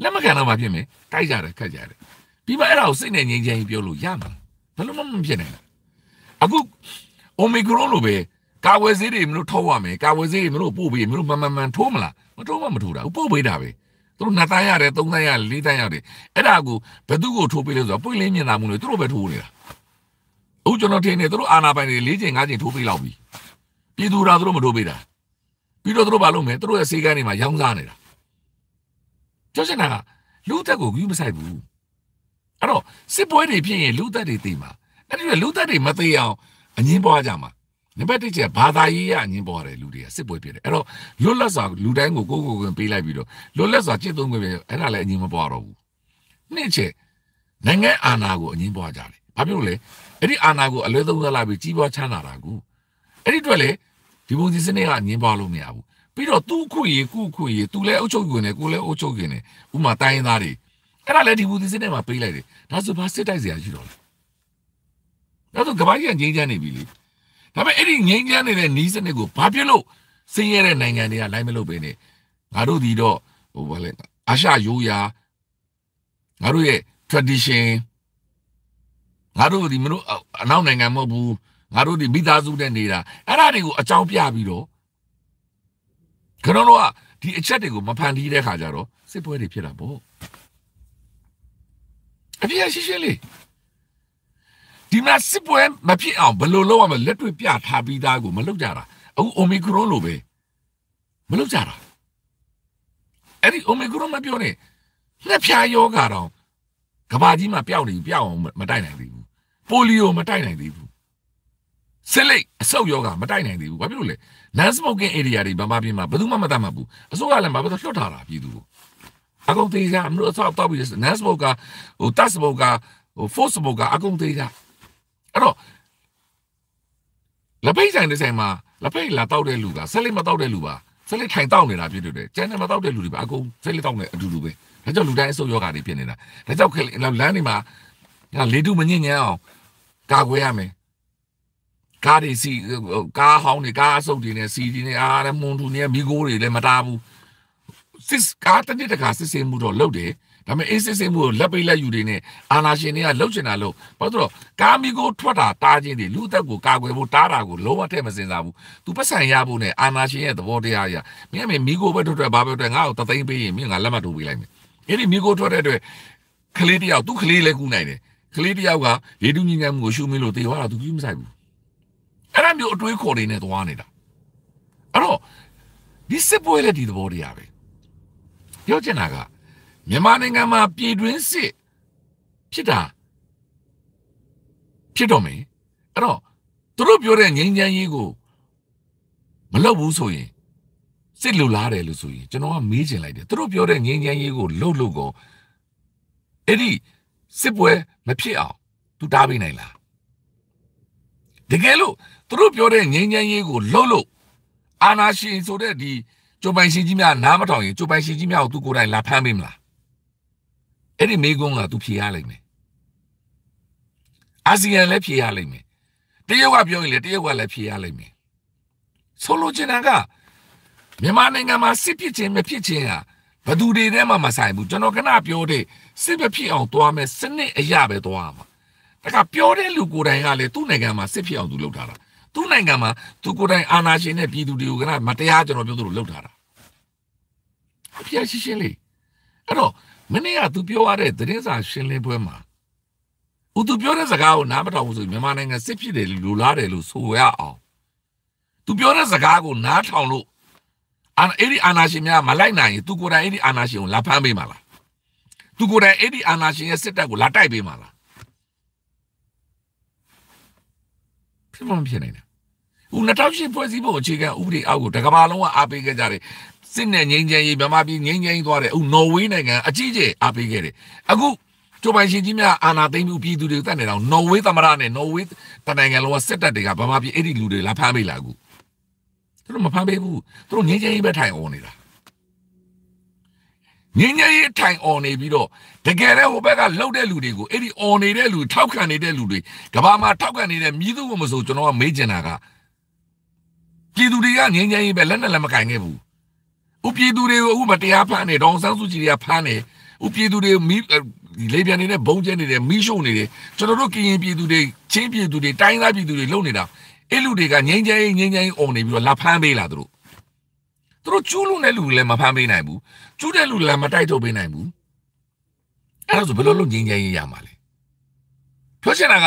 လက်မခံတော့မှဖြစ်မယ်တိုက်ကြတယ်ခတ်ကြတယ်ပြီးမှအဲ့ဒါကိုစိတ်နဲ့ငြိမ်းချမ်းရေးပြောလို့ရမှာဘယ်လိုမှမဖြစ်နိုင်ဘူးအခု Omicron လိုပဲကာဝယ်ဆေးတွေမလို့ထောက်ရမယ်ကာဝယ်ဆေးတွေမလို့ပို့ပေးမလို့မမှန်မှန်ထိုးမလားမထိုးမှမထိုးတာပို့ပေးတာပဲသူတို့နှစ်တန်းရတယ်သုံးတန်းရတယ်လေးတန်းရတယ်အဲ့ဒါကိုဘယ်သူ့ကိုထိုးပေးလဲဆိုတော့ပွင့်လင်းမြင်တာမှုတွေသူတို့ပဲထိုးနေတာအခုကျွန်တော်ထင်နေသူတို့အာနာပိုင်တွေလေးချိန်ငါးချိန်ထိုးပေးလောက်ပြီပြည်သူတော်သူတို့မထိုးပေးတာပြီးတော့သူတို့ဘာလုပ်မလဲသူတို့ရဲ့ဆေးကန်းတွေမှာရောင်းစားနေတာပြောချင်တာကလူသက်ကိုဂရုမစိုက်ဘူးအဲ့တော့စစ်ပွဲတွေဖြစ်ရင်လူသက်တွေသိမှာအဲ့ဒီလူသက်တွေမသိအောင်အငင်းပွားကြမှာနံပါတ်၁ကျဘာသာရေးရအငင်းပွားတယ်လူတွေကစစ်ပွဲဖြစ်တယ်အဲ့တော့လွတ်လပ်စွာလူတိုင်းကိုကိုယ်ကိုယ်ကိုယ်ပေးလိုက်ပြီးတော့လွတ်လပ်စွာကျင့်သုံးခွင့်ပေးအဲ့ဒါလည်းအငင်းမပွားတော့ဘူးနှစ်ချက်နိုင်ငံအာဏာကိုအငင်းပွားကြတယ်ဘာဖြစ်လို့လဲအဲ့ဒီအာဏာကိုအလွဲသုံးစားလိုက်ပြီးကြီးပွားချမ်းသာတာကူအဲ့ဒီအတွက်လေဒီပုံစံစနစ်ကအငင်းပွားလို့မရဘူးပြီးတော့သူ့ခုရေကုခုရေသူလည်းအုပ်ချုပ်ခွင့်နဲ့ကိုလည်းအုပ်ချုပ်ခွင့်နဲ့ဥမာတိုင်းရင်းသားတွေအဲ့ဒါလည်းဒီဘူးဒီစစ်တပ်မှာပေးလိုက်တယ်ဒါဆိုဘာစစ်တိုက်စရာရှိတော့လဲဒါဆိုကဘာကြီးကငြိမ်းချမ်းနေပြီလေဒါပေမဲ့အဲ့ဒီငြိမ်းချမ်းနေတဲ့နီးစနစ်ကိုဘာဖြစ်လို့ဆင်းရဲတဲ့နိုင်ငံတွေကလိုက်မလို့ပဲနဲ့ငါတို့ဒီတော့ဟိုဘာလဲအာရှရိုးရာငါတို့ရဲ့ tradition ငါတို့ဒီမလို့အနောက်နိုင်ငံမဟုတ်ဘူးငါတို့ဒီမိသားစုနဲ့နေတာအဲ့ဒါတွေကိုအကြောင်းပြပြီးတော့ကျွန်တော်တို့ကဒီအချက်တွေကိုမဖန်တီးတဲ့ခါကျတော့စစ်ပွဲတွေဖြစ်တာပေါ့အပြည့်ရှိရှိလေးဒီမှာစစ်ပွဲမဖြစ်အောင်ဘယ်လိုလုပ်ရမလဲလက်တွေ့ပြထားပြီးသားကိုမလုပ်ကြတာအခု Omicron လိုပဲမလုပ်ကြတာအဲ့ဒီ Omicron မပြောနဲ့လက်ဖြာယောဂါတော့ကဘာကြီးမှာပျောက်နေပျောက်အောင်မတိုက်နိုင်သေးဘူးပိုလီယိုမတိုက်နိုင်သေးဘူးဆစ်လိတ်အဆုတ်ယောဂါမတိုက်နိုင်သေးဘူးဘာဖြစ်လို့လဲ non smoking area တွေဗမာပြည်မှာဘယ်သူမှမတတ်မှတ်ဘူးအစိုးရလည်းဘာလို့လွှတ်ထားတာပြည်သူကိုအကုန်သေးတာမလို့အဆောက်တော့ပြီး non smoker ဟို touch smoker ဟို force smoker အကုန်သေးတာအဲ့တော့လက်ပိတ်ဆိုင်တဲ့ဆိုင်မှာလက်ပိတ်လာတောက်တဲ့လူကဆက်လက်မတောက်တဲ့လူပါဆက်လက်ထိုင်တောက်နေတာပြည်သူတွေကျန်တယ်မတောက်တဲ့လူတွေပါအကုန်ဆက်လက်တောက်နေအတူတူပဲဒါကြောင့်လူတိုင်းအဆုတ်ယောဂါတွေဖြစ်နေတာဒါကြောင့်ခက်လမ်းတွေမှာလေတုမညင်ညံအောင်ကာကွယ်ရမယ်ကားတွေစီကားဟောင်းတွေကားအဆုပ်တွေနဲ့စီဒီနဲ့အားလည်းမွန်တူနဲ့မိကိုးတွေလည်းမတားဘူးစစ်ကားတစ်နှစ်တခါစစ်ဆေးမှုတော့လုပ်တယ်ဒါပေမဲ့အေးစစ်ဆေးမှုကိုလက်ပိတ်လက်ယူတွေနဲ့အာနာရှင်တွေကလှုပ်ချင်တာလို့ဘာလို့တော့ကာမီကိုထွက်တာတားခြင်းတွေလူသက်ကိုကာကွယ်ဖို့တားတာကိုလုံးဝထည့်မစင်စားဘူး။ तू ပတ်ဆိုင်ရဖို့နဲ့အာနာရှင်ရဲ့သဘောတရားအရမင်းအမေမိကိုပဲထွက်ထွက်ဘာပဲထွက်ငါ့ကိုတသိမ့်ပေးရင်မင်းငါလက်မထိုးပေးလိုက်မယ်။အဲ့ဒီမိကိုထွက်တဲ့အတွက်ကလေးတယောက် तू ကလေးလည်းကူးနိုင်တယ်။ကလေးတယောက်ကရေတူးညဉ့်ညမ်းမှုကိုရှုမင်းလို့တေဟောတာ तू ကြည့်မဆိုင်ဘူးအဲ့ဒါမျိုးအတွေးခေါ်နေနဲ့သွားနေတာအဲ့တော့ဒီစစ်ပွဲလည်းဒီသဘောတရားပဲပြောချင်တာကမြန်မာနိုင်ငံမှာပြည်တွင်းစစ်ဖြစ်တာဖြစ်တော့မယ်အဲ့တော့သူတို့ပြောတဲ့ငြိမ်းချမ်းရေးကိုမလုပ်ဘူးဆိုရင်စစ်လူလားတယ်လို့ဆိုရင်ကျွန်တော်ကမေးချင်လိုက်တယ်သူတို့ပြောတဲ့ငြိမ်းချမ်းရေးကိုလှုပ်လှုပ်ကောအဲ့ဒီစစ်ပွဲ မဖြစ်အောင် तू တားပေးနိုင်လားတကယ်လို့သူတို့ပြောတဲ့ငြိမ်းချမ်းရေးကိုလှုပ်လို့အာနာရှင်ဆိုတဲ့ဒီကျိုပိုင်ရှင်ကြီးများနားမထောင်ရင်ကျိုပိုင်ရှင်ကြီးများကိုသူကိုယ်တိုင်လာဖမ်းပေးမလားအဲ့ဒီမိကုန်းကသူဖြေရလိမ့်မယ်အာဆီယံလည်းဖြေရလိမ့်မယ်တရုတ်ကပြောရင်လည်းတရုတ်ကလည်းဖြေရလိမ့်မယ်ဆိုလိုချင်တာကမြန်မာနိုင်ငံမှာစစ်ဖြစ်ခြင်းမဖြစ်ခြင်းဟာဘသူတွေထဲမှမဆိုင်ဘူးကျွန်တော်ခဏပြောတဲ့စစ်မဖြစ်အောင်သွားမယ်စနစ်အရပဲသွားမှာဒါကပြောတဲ့လူကိုယ်တိုင်ကလည်းသူ့နိုင်ငံမှာစစ်ဖြစ်အောင်သူလုပ်ထားတာသူ့နိုင်ငံမှာသူကိုယ်တိုင်အာဏာရှင်နဲ့ပြည်သူတွေကိုကမတရားကျွန်တော်ပြောသလိုလုပ်ထားတာအပြည့်ရှင်းရှင်းလေးအဲ့တော့မနေ့ကသူပြောရတဲ့သတင်းစာရှင်းလင်းပွဲမှာဦးသူပြောတဲ့စကားကိုနားမထောင်ဘူးဆိုမြန်မာနိုင်ငံစစ်ဖြစ်တယ်လူလားတယ်လို့ဆိုရအောင်သူပြောတဲ့စကားကိုနားထောင်လို့အဲ့ဒီအာနာရှင်များမလိုက်နိုင်ရင်သူကိုယ်တိုင်အဲ့ဒီအာနာရှင်ကိုလာဖမ်းပေးမှာလားသူကိုယ်တိုင်အဲ့ဒီအာနာရှင်ရဲ့စစ်တပ်ကိုလာတိုက်ပေးမှာလားဖြစ်မဖြစ်နိုင်တယ်ဦး2008ဖွဲ့စည်းပုံအခြေခံဥပဒေအောက်ကိုတကမာလုံးကအားပေးခဲ့ကြတယ်စစ်နဲ့ငြိမ်းချမ်းရေးမြန်မာပြည်ငြိမ်းချမ်းရေးသွားတယ်ဦးနော်ဝေးနိုင်ငံအကြီးကြီးအားပေးခဲ့တယ်အခုကျိုးပိုင်ရှင်ကြီးများအာဏာသိမ်းမှုပြည်သူတွေတတ်နေတော့နော်ဝေးသမရနဲ့နော်ဝေးတနိုင်ငံလုံးကစစ်တပ်တွေကဗမာပြည်အဲ့ဒီလူတွေလာဖမ်းမိလာကူသူတို့မဖမ်းပေးဘူးသူတို့ငြိမ်းချမ်းရေးပဲထိုင်အောင်နေတာငင်းငယ်ရေးထိုင်အော်နေပြီးတော့တကယ်တဲ့ဟိုဘက်ကလှုပ်တဲ့လူတွေကိုအဲ့ဒီအော်နေတဲ့လူထောက်ခံနေတဲ့လူတွေကဘာမှထောက်ခံနေတဲ့မြည်သူမဆိုကျွန်တော်ကမေးချင်တာကပြည်သူတွေကငင်းငယ်ရေးပဲလက်နဲ့လက်မကင်ခဲ့ဘူးဥပြည်သူတွေကိုအခုမတရားဖမ်းနေတောင်ဆန်းစုကြည်တွေကဖမ်းနေဥပြည်သူတွေမီးလေပြန်နေတဲ့ဘုံကျဲနေတယ်မီးရှို့နေတယ်ကျွန်တော်တို့ကရင်ပြည်သူတွေချင်းပြည်သူတွေတိုင်းသားပြည်သူတွေလုံနေတာအဲ့လူတွေကငင်းငယ်ရေးငင်းငယ်ရေးအော်နေပြီးတော့လာဖမ်းပေးလာသူတို့သူတို့ကျူးလွန်တဲ့လူတွေလည်းမဖမ်းပေးနိုင်ဘူးကျူးတဲ့လူလမ်းမတိုက်ထုတ်ပေးနိုင်ဘူးအဲ့ဒါဆိုဘယ်လိုလုပ်ငင်းငယ်ရေးရမှာလဲပြောချင်တာက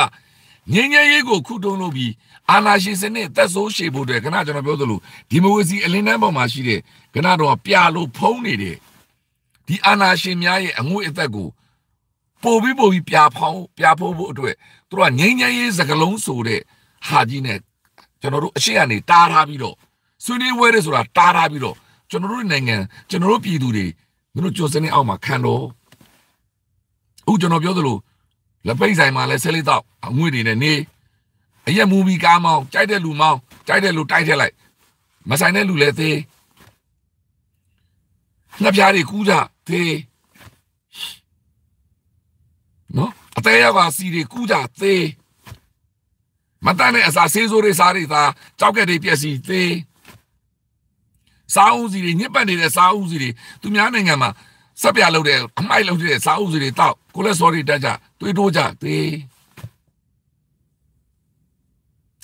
ငင်းငယ်ရေးကိုခုတုံးလုပ်ပြီးအာဏာရှင်စနစ်သက်ဆိုးရှည်ဖို့အတွက်ခဏကျွန်တော်ပြောသလိုဒီမိုကရေစီအလင်းတန်းပေါ်မှာရှိတဲ့ခဏတော့ပြလို့ဖုံးနေတဲ့ဒီအာဏာရှင်များရဲ့အငွေ့အသက်ကိုပို့ပြီးပို့ပြီးပြဖောင်းပြဖို့ဖို့အတွက်သူတို့ကငင်းငယ်ရေးစကလုံးဆိုတဲ့ဟာကြီးနဲ့ကျွန်တော်တို့အရှိန်အနေတားထားပြီးတော့ဆွေးနွေးပွဲတွေဆိုတာတားထားပြီးတော့ကျွန်တော်တို့နိုင်ငံကျွန်တော်တို့ပြည်သူတွေမင်းတို့ကြော်စနေအောက်မှာခံတော့အခုကျွန်တော်ပြောသလိုလက်ပိတ်ဆိုင်မှာလဲဆဲလေးတော့အငွေတွေနဲ့နေအရက်မူဗီကားမောင်းကြိုက်တဲ့လူမောင်းကြိုက်တဲ့လူတိုက်ထက်လိုက်မဆိုင်တဲ့လူလဲသေးငါပြားတွေကူးကြသေးနော်အသေးရောက်ကစီတွေကူးကြသေးမတန်တဲ့အစာဆေးဆိုးတွေစားတွေသာကြောက်ကက်တွေပြက်စီသေးစာအုပ်စီတွေညစ်ပတ်နေတဲ့စာအုပ်စီတွေသူများနိုင်ငံမှာစက်ပြလုပ်တဲ့ခမိုက်လုပ်တဲ့စာအုပ်စီတွေတောက်ကိုလက်စော်တွေတက်ကြတွေးတိုးကြသေး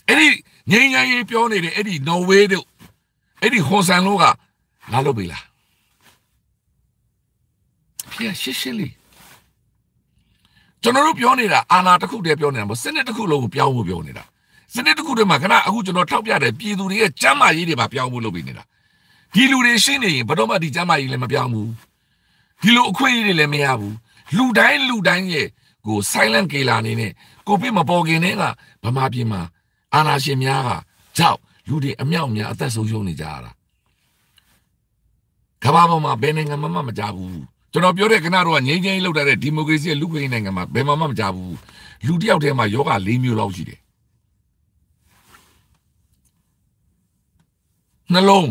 အဲ့ဒီငိမ့်ငိုင်းရေးပြောနေတဲ့အဲ့ဒီနော်ဝေးတို့အဲ့ဒီဟော်ဆန်လို့ကငါလုပ်ပြီလားဖေရှင်းရှင်းလေးကျွန်တော်တို့ပြောနေတာအာနာတစ်ခုတည်းပြောနေတာမဟုတ်စနစ်တစ်ခုလုံးကိုပြောင်းဖို့ပြောနေတာစနစ်တစ်ခုတည်းမှာခဏအခုကျွန်တော်ထောက်ပြတယ်ပြည်သူတွေရဲ့စံမာရေးတွေမှာပြောင်းဖို့လုပ်ပြီးနေတာဒီလူတွေရှိနေရင်ဘယ်တော့မှဒီကျမကြီးလည်းမပြောင်းဘူးဒီလိုအခွင့်အရေးတွေလည်းမရဘူးလူတိုင်းလူတိုင်းရဲ့ကို silent killer အနေနဲ့ကိုပြစ်မပေါ်ခင်တည်းကဗမာပြည်မှာအာဏာရှင်များကကြောက်လူတွေအမြောက်များအသက်ဆုံးရှုံးနေကြရတာကမ္ဘာပေါ်မှာဘယ်နိုင်ငံမှမကြဘူးကျွန်တော်ပြောတဲ့ခဏတော့ငြိမ်းချမ်းရေးလောက်တဲ့ဒီမိုကရေစီရဲ့လူ့ခွင့်ရေးနိုင်ငံမှာဘယ်မှမကြဘူးလူတယောက်တည်းမှာယောဂ၄မျိုးလောက်ရှိတယ်နှလုံး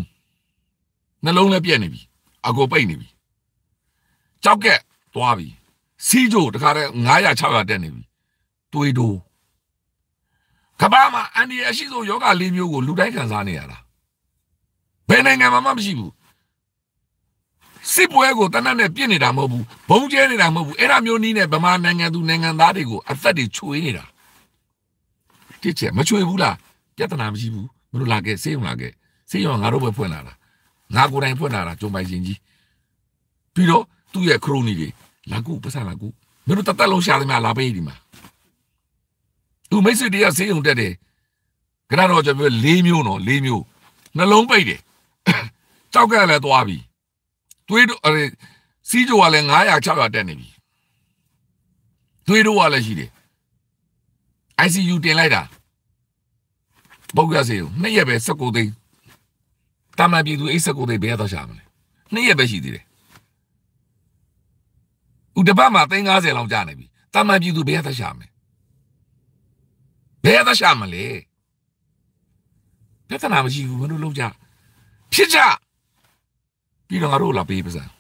နှလုံးလည်းပြက်နေပြီ အကိုပိတ်နေပြီကြောက်ကက်သွားပြီစီးကြိုတခါတည်း900 600တက်နေပြီတွေးတိုးကဘာမှာအန်ဒီအရှိဆုံးယောဂလေးမျိုးကိုလူတိုင်းခံစားနေရတာဘယ်နိုင်ငံမှာမှမရှိဘူးစစ်ပွဲကိုတနက်နဲ့ပြစ်နေတာမဟုတ်ဘူးဘုံကျဲနေတာမဟုတ်ဘူးအဲ့ဒါမျိုးနီးနဲ့ဗမာနိုင်ငံသူနိုင်ငံသားတွေကိုအသက်တွေချွေးနေတာတိကျမချွေးဘူးလားပြဿနာမရှိဘူးမလို့လာခဲ့စေးုံလာခဲ့စေးုံကငါတို့ပဲဖွင့်လာတာငါကိုယ်တိုင်ဖွင့်လာတာကျုံပိုင်ရှင်ကြီးပြီးတော့သူ့ရဲ့ခရိုနီတွေလာကူပတ်စလာကူမင်းတို့တတ်တတ်လုံးရှာသမျှလာပေးဒီမှာသူမိတ်ဆွေတွေကဆေးရုံတက်တယ်ခဏတော့ကျွန်တော်၄မျိုးနော်၄မျိုးနှလုံးပိတ်တယ်ကြောက်ကလည်းသွားပြီသွေးတို့အဲစီးကြိုကလည်း900 600တက်နေပြီသွေးတို့ကလည်းရှိတယ် ICU တင်လိုက်တာပုတ်ရစေုံနှစ်ရက်ပဲ19သိန်းတာမန်ပြည်သူအိတ်ဆက်ကိုသိဘယ်တော့ရှာမလဲနှစ်ရက်ပဲရှိသေးတယ်ဥတပတ်မှာ350လောက်ကြာနေပြီတာမန်ပြည်သူဘယ်တော့ရှာမလဲဘယ်တော့ရှာမလဲပြဿနာမရှိဘူးမင်းတို့လုံးကြဖြစ်ကြပြီးတော့ငါတို့လာပေးပါစား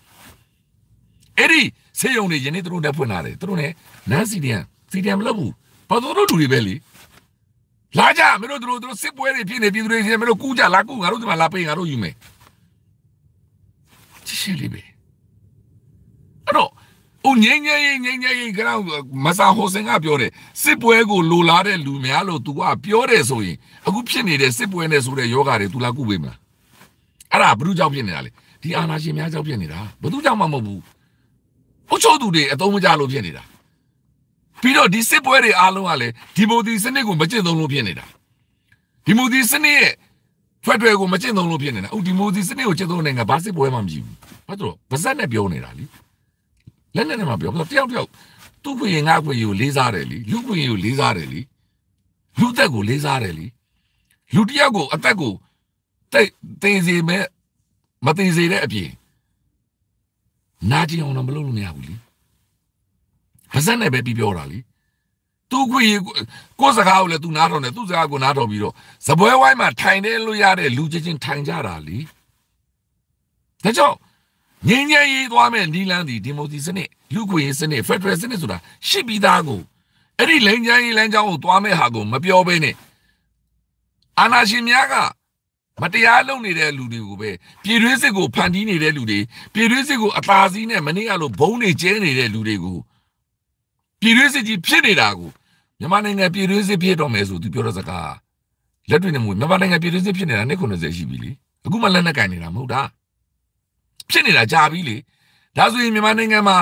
အဲ့ဒီဆေးရုံတွေယနေ့တို့တက်ဖွင့်လာတယ်တို့နဲ့နန်းစီတန်စီတန်မလုပ်ဘူးဘာလို့တို့လူတွေပဲလေလာကြမင်းတို့တို့တို့စစ်ပွဲတွေဖြစ်နေပြည်သူတွေရှင်မင်းတို့ကူးကြလာကူးငါတို့ဒီမှာလာပေးငါတို့ယူမယ်ချစ်ရှင်လေးပဲအဲ့တော့ဦးငိမ့်ငိမ့်ငိမ့်ငိမ့်ငိမ့်ကတော့မဆာဟိုစင်ကပြောတယ်စစ်ပွဲကိုလိုလားတဲ့လူများလို့ तू ကပြောတယ်ဆိုရင်အခုဖြစ်နေတဲ့စစ်ပွဲနဲ့ဆိုတဲ့ယောဂါတွေ तू လာကူပေးမလားအဲ့ဒါဘ누구ကြောင့်ဖြစ်နေတာလဲဒီအာနာရှင်များကြောင့်ဖြစ်နေတာဘ누구ကြောင့်မှမဟုတ်ဘူးအုတ်ချုပ်သူတွေအသုံးမကျလို့ဖြစ်နေတာပြီးတော့ဒီစစ်ပွဲတွေအားလုံးကလည်းဒီမိုဒီစနစ်ကိုမကျင့်သုံးလို့ဖြစ်နေတာဒီမိုဒီစနစ်ရဲ့ထွက်တွေကိုမကျင့်သုံးလို့ဖြစ်နေတာအခုဒီမိုဒီစနစ်ကိုကျင့်သုံးနိုင်ငံဘာစစ်ပွဲမှမရှိဘူးဘာလို့ဗဇက်နဲ့ပြောနေတာလीလက်နဲ့နဲ့မှပြောတော့တယောက်တယောက်သူ့ခွေရင်ငါခွေရင်ကိုလေးစားတယ်လीလူခွေရင်ကိုလေးစားတယ်လीလူသက်ကိုလေးစားတယ်လीလူတယောက်ကိုအသက်ကိုတိတ်တင်စီမဲ့မတင်စီတဲ့အပြင်နာကျင်အောင်တော့မလုပ်လို့မရဘူးလी။ပါဇက်နဲ့ပဲပြီးပြောတာလေသူ့ခွေကိုယ်စကားကိုလည်းသူနားထောင်တယ်သူ့စကားကိုနားထောင်ပြီးတော့ဇပွဲဝိုင်းမှာထိုင်နေလို့ရတဲ့လူချင်းချင်းထိုင်ကြတာလေဒါကြောင့်ငင်းငယ်ရေးသွားမဲ့နီလန်းဒီဒီမိုစီစနစ်လူခွေစနစ်ဖက်ဒရယ်စနစ်ဆိုတာရှစ်ပြီးသားကိုအဲ့ဒီလိန်ချမ်းရေးလမ်းကြောင်းကိုသွားမဲ့ဟာကိုမပြောဘဲနဲ့အာနာရှင်များကမတရားလုပ်နေတဲ့လူတွေကိုပဲပြည်တွင်းစစ်ကိုဖန်တီးနေတဲ့လူတွေပြည်တွင်းစစ်ကိုအသာစီးနဲ့မနေ့ကလိုဘုံတွေကျဲနေတဲ့လူတွေကိုပြည်တွင်းစစ်ကြီးဖြစ်နေတာကိုမြန်မာနိုင်ငံပြည်တွင်းစစ်ဖြစ်တော့မယ်ဆိုသူပြောတဲ့စကားလက်တွေ့နဲ့မူမြန်မာနိုင်ငံပြည်တွင်းစစ်ဖြစ်နေတာနှစ်90ရှိပြီလေအခုမှလက်နက်ကင်နေတာမဟုတ်တာဖြစ်နေတာကြာပြီလေဒါဆိုရင်မြန်မာနိုင်ငံမှာ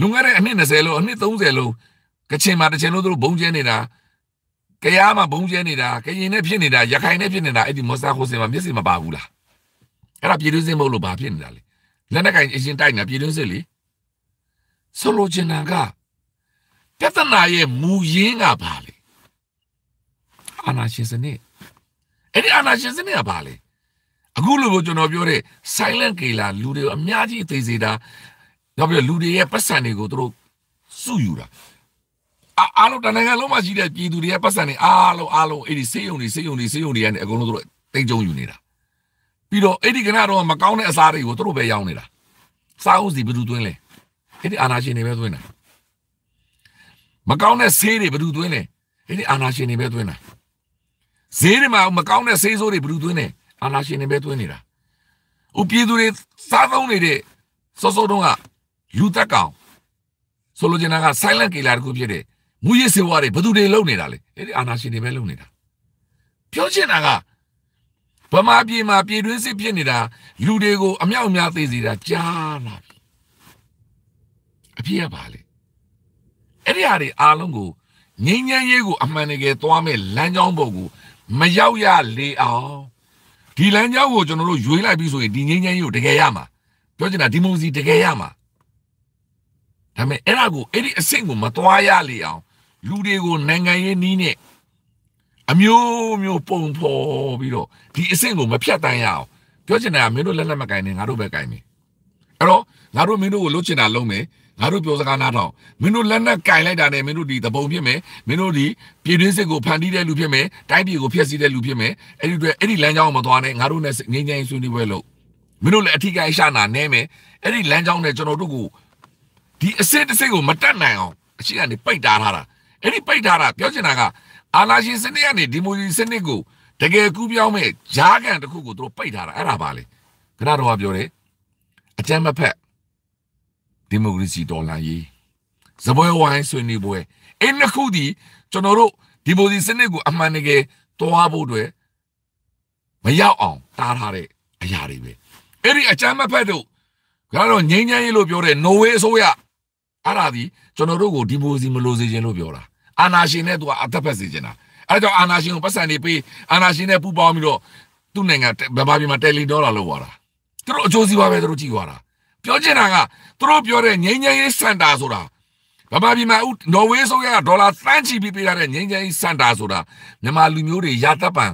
လွန်ခဲ့တဲ့အနှစ်20လုံးအနှစ်30လုံးကချင်မှာတချင်လို့သူတို့ဘုံကျဲနေတာကရားမှာဘုံကျဲနေတာကရင်နဲ့ဖြစ်နေတာရခိုင်နဲ့ဖြစ်နေတာအဲ့ဒီမော်စတာဟိုစင်မှာမျက်စိမပါဘူးလားအဲ့ဒါပြည်တွင်းစစ်မဟုတ်လို့ဘာဖြစ်နေတာလဲလက်နက်ကင်အရင်တိုက်နေတာပြည်တွင်းစစ်လေဆိုလိုချင်တာကပြဿနာရဲ့မူရင်းကဘာလဲအာနာရှင်စနစ်အဲ့ဒီအာနာရှင်စနစ်ကဘာလဲအခုလိုကျွန်တော်ပြောတဲ့ silent killer လူတွေအများကြီးအသေးစေတာနောက်ပြီးလူတွေရဲ့ပတ်စံတွေကိုသူတို့စုယူတာအားလုံးတနင်္ဂနွေလုံးမှရှိတဲ့ပြည်သူတွေရဲ့ပတ်စံတွေအားလုံးအားလုံးအဲ့ဒီစေယုံတွေစေယုံတွေစေယုံတွေကနေအကုန်လုံးသူတို့တိတ်ကြုံယူနေတာပြီးတော့အဲ့ဒီကနတော့မကောင်းတဲ့အစားတွေကိုသူတို့ပဲရောင်းနေတာစားအုပ်စီဘယ်သူသွင်းလဲအဲ့ဒီအာနာရှင်တွေပဲသွင်းတာမကောင်းတဲ့ဆေးတွေဘယ်သူသွင်းလဲအဲ့ဒီအာနာရှင်တွေပဲသွင်းတာဈေးတွေမှာမကောင်းတဲ့ဆေးဆိုးတွေဘယ်သူသွင်းလဲအာနာရှင်တွေပဲသွင်းနေတာဥပြည်သူတွေစားသုံးနေတဲ့စောစောတုန်းကလူသက်ကောင်ဆိုလိုချင်တာက silent killer တခုဖြစ်တယ်မူရစ်စေဝါတွေဘယ်သူတွေလုပ်နေတာလဲအဲ့ဒီအာနာရှင်တွေပဲလုပ်နေတာပြောချင်တာကဗမာပြည်မှာပြည်တွင်းစစ်ဖြစ်နေတာလူတွေကိုအမြောက်အများသိစေတာကြားလာပြီအပြည့်ရပါလေအဲ့ဒီဟာတွေအားလုံးကိုငြိမ်းချမ်းရေးကိုအမှန်တကယ်သွားမဲ့လမ်းကြောင်းပေါ်ကိုမရောက်ရလေအောင်ဒီလမ်းကြောင်းကိုကျွန်တော်တို့ရွေးလိုက်ပြီဆိုရင်ဒီငြိမ်းချမ်းရေးကိုတကယ်ရမှာပြောချင်တာဒီမိုကရေစီတကယ်ရမှာဒါပေမဲ့အဲ့ဒါကိုအဲ့ဒီအဆင့်ကိုမသွားရလေအောင် လူတွေကိုနိုင်ငံရေးနီးနဲ့အမျိုးမျိုးပုံဖော်ပြီးတော့ဒီအဆင့်ကိုမဖြတ်တမ်းရအောင်ပြောချင်တာကမင်းတို့လက်လက်မကင်နဲ့ငါတို့ပဲကင်မယ်ငါတို့မင်းတို့ကိုလွတ်ချင်တာလုပ်မယ်ငါတို့ပြောစကားနားထောင်မင်းတို့လက်နဲ့ကင်လိုက်တာနဲ့မင်းတို့ဒီတပုံဖြစ်မယ်မင်းတို့ဒီပြည်တွင်းစစ်ကိုဖန်တီးတဲ့လူဖြစ်မယ်တိုင်းပြည်ကိုဖျက်ဆီးတဲ့လူဖြစ်မယ်အဲ့ဒီတွေအဲ့ဒီလမ်းကြောင်းမသွားနဲ့ငါတို့နဲ့ငြိမ်းချမ်းရေးဆွေးနွေးပွဲလုပ်မင်းတို့လည်းအထီးကရှာနာနဲမယ်အဲ့ဒီလမ်းကြောင်းနဲ့ကျွန်တော်တို့ကိုဒီအစစ်တစ်စိတ်ကိုမတက်နိုင်အောင်အရှိကနေပိတ်တာထားတာအဲ့ဒီပိတ်တာတာပြောချင်တာကအာလာရှင်စနစ်ကနေဒီမိုကရေစီစနစ်ကိုတကယ်ကူးပြောင်းမဲ့ဂျားကန်တစ်ခုကိုသူတို့ပိတ်ထားတာအဲ့ဒါပါလေခဏတော့ပြောတယ်အကြမ်းမဖက်ဒီမိုကရေစီဒေါ်လာရေးဇပွဲဝိုင်းဆွေးနွေးပွဲအင်းတစ်ခုဒီကျွန်တော်တို့ဒီမိုဒီစနစ်ကိုအမှန်တကယ်တွားဖို့အတွက်မရောက်အောင်တားထားတဲ့အရာတွေပဲအဲ့ဒီအကြမ်းမဖက်တို့ကတော့ငြိမ်းချမ်းရေးလို့ပြောတဲ့နော်ဝေးအစိုးရအဲ့ဒါဒီကျွန်တော်တို့ကိုဒီမိုစီမလိုစေခြင်းလို့ပြောတာအာနာရှင်နဲ့သူကအသက်ဖက်စေခြင်းတာအဲ့ဒါကြောင့်အာနာရှင်ကိုပတ်စံနေပေးအာနာရှင်နဲ့ပူးပေါင်းပြီးတော့သူ့နိုင်ငံဗမာပြည်မှာတယ်လီဒေါ်လာလောက်သွားတာသူတို့အကျိုးစီးပွားပဲသူတို့ကြည့်သွားတာပြောချင်တာကသူတို့ပြောတဲ့ငိမ့်ငိမ့်ရေးစင်တာဆိုတာဗမာပြည်မှာဥနော်ဝေးဆိုရကဒေါ်လာသန်းချီပြီးပေးရတဲ့ငိမ့်ငိမ့်ရေးစင်တာဆိုတာမြန်မာလူမျိုးတွေရာတပ်ပံ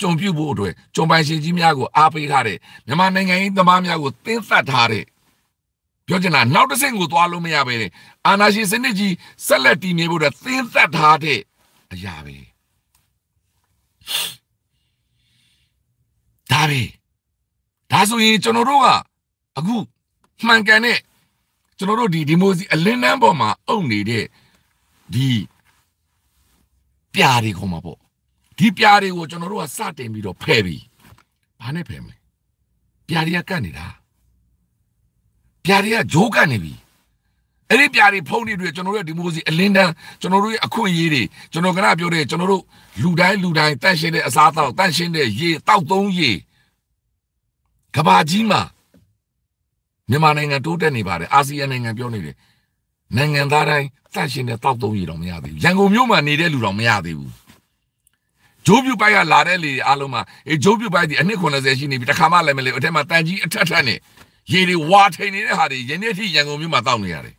ကြုံပြုတ်ဖို့အတွက်ကြုံပိုင်ရှင်ကြီးများကိုအားပေးထားတဲ့မြန်မာနိုင်ငံရေးသမားများကိုတင်းသက်ထားတဲ့ပြောချင်တာနောက်တစ်ဆင့်ကိုသွားလို့မရပဲတဲ့အာနာရှင်စနစ်ကြီးဆက်လက်တည်နေဖို့အတွက်တင်းသက်ထားတဲ့အရာပဲဒါပဲဒါဆိုရင်ကျွန်တော်တို့ကအခုမှန်ကန်တဲ့ကျွန်တော်တို့ဒီဒီမိုစီအလင်းနှန်းပေါ်မှာအုပ်နေတဲ့ဒီပြာတွေခေါ်မှာပေါ့ဒီပြာတွေကိုကျွန်တော်တို့ကစတင်ပြီးတော့ဖယ်ပြီဘာနဲ့ဖယ်မလဲပြာတွေကကတ်နေတာပြာတွေကဂျိုးကတ်နေပြီအဲ့ဒီပြာတွေဖုံးနေတွေကျွန်တော်တို့ရဲ့ဒီမိုစီအလင်းတန်းကျွန်တော်တို့ရဲ့အခွင့်အရေးတွေကျွန်တော်ကပြောတဲ့ကျွန်တော်တို့လူတိုင်းလူတိုင်းတန့်ရှင်းတဲ့အစားအသောက်တန့်ရှင်းတဲ့ရေတောက်သုံးရေကဘာကြီးမှာမြန်မာနိုင်ငံတိုးတက်နေပါတယ်အာဆီယံနိုင်ငံပြောနေတယ်နိုင်ငံသားတိုင်းတန့်ရှင်းတဲ့တောက်သုံးရေတော့မရသေးဘူးရန်ကုန်မြို့မှာနေတဲ့လူတော့မရသေးဘူးဂျိုးပြူပိုက်ကလာတဲ့လေအားလုံးမှာအေဂျိုးပြူပိုက်ဒီအနှစ်90ရှိနေပြီတခါမှလည်းမလဲအထက်မှာတန်ကြီးအထက်ထက်နဲ့ရေတွေဝါထိန်နေတဲ့ဟာတွေယနေ့ထိရန်ကုန်မြို့မှာတောက်နေရတယ်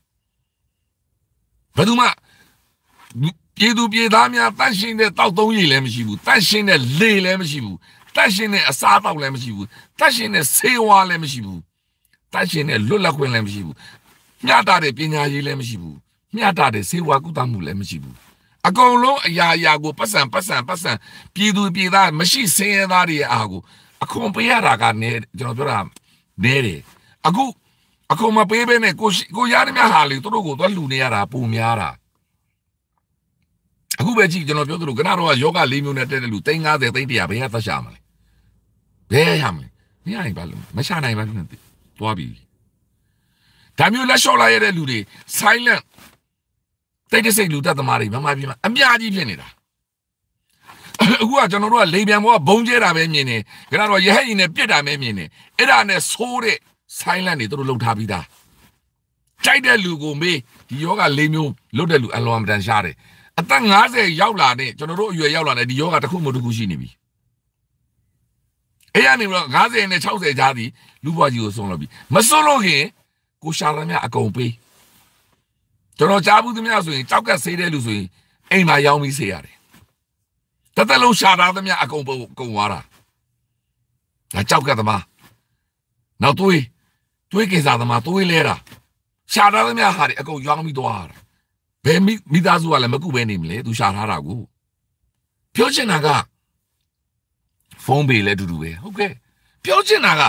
ဘယ်သူမှပြည်သူပြည်သားများတန့်ရှင်းတဲ့တောက်သုံးရေလည်းမရှိဘူးတန့်ရှင်းတဲ့လေလည်းမရှိဘူးတန့်ရှင်းတဲ့အစားအသောက်လည်းမရှိဘူးတန့်ရှင်းတဲ့ဆေးဝါးလည်းမရှိဘူးတတ်ရှင်တဲ့လွတ်လပ်ခွင့်လည်းမရှိဘူးမျှတတဲ့ပညာရေးလည်းမရှိဘူးမျှတတဲ့စေဝါကုသမှုလည်းမရှိဘူးအကုန်လုံးအရာရာကိုပတ်စံပတ်စံပတ်စံပြည်သူပြည်သားမရှိစင်းရဲသားတွေအာကို အခွန်ပေးရတာကနေကျွန်တော်ပြောတာနဲတယ်အခုအခွန်မပေးဘဲနဲ့ကိုကိုရရမြဟာလေတို့ကိုသွားလှူနေရတာပုံများတာအခုပဲကြည့်ကျွန်တော်ပြောသလိုကနတော့ယောဂ၄မျိုးနဲ့တက်တဲ့လူ350 300ဘယ်ရသရှာမလဲဘယ်ရမလဲမရနိုင်ပါလို့မရှာနိုင်ပါဘူးသွားပြီဒါမျိုးလက်လျှော့လိုက်ရတဲ့လူတွေ silent တိတ်တဆိတ်လူတက်သမားတွေမမပြမအများကြီးဖြစ်နေတာအခုကကျွန်တော်တို့ကလေပြန်ဘောကဘုံကျဲတာပဲမြင်နေကျွန်တော်တို့ရဟတ်ရင်နဲ့ပြစ်တာပဲမြင်နေအဲ့ဒါနဲ့ဆိုးတဲ့ silent တွေသူတို့လှုပ်ထားပြီးသားကြိုက်တဲ့လူကိုမေးဒီယောဂလေးမျိုးလွတ်တဲ့လူအလွန်မတန်ရှားတယ်အသက်50ရောက်လာတဲ့ကျွန်တော်တို့အရွယ်ရောက်လာတဲ့ဒီယောဂတစ်ခုမှတစ်ခုရှိနေပြီ။အဲ့ရနေပြီးတော့90နဲ့60ကြားသည်လူဘွားကြီးကိုဆုံးလို့ပြီမဆုံးလို့ခင်ကိုရှာရမြအကုန်ပေးကျွန်တော်ကြားဘူးသမျှဆိုရင်ကြောက်ကဆေးတဲ့လူဆိုရင်အိမ်မှာရောင်းပြီးဆေးရတယ်တသက်လုံးရှာတာသမျှအကုန်ပုံကုန်သွားတာဒါကြောက်ကသမားနောက်သွေးသွေးကိစ္စသမားသွေးလဲတာရှာတာသမျှဟာဒီအကုန်ရောင်းပြီးသွားတာဘယ်မိမိသားစုကလည်းမကူပဲနေမလဲသူရှာထားတာကိုပြောချင်တာကဖုန်းပေလည်းအတူတူပဲဟုတ်ကဲ့ပြောချင်တာက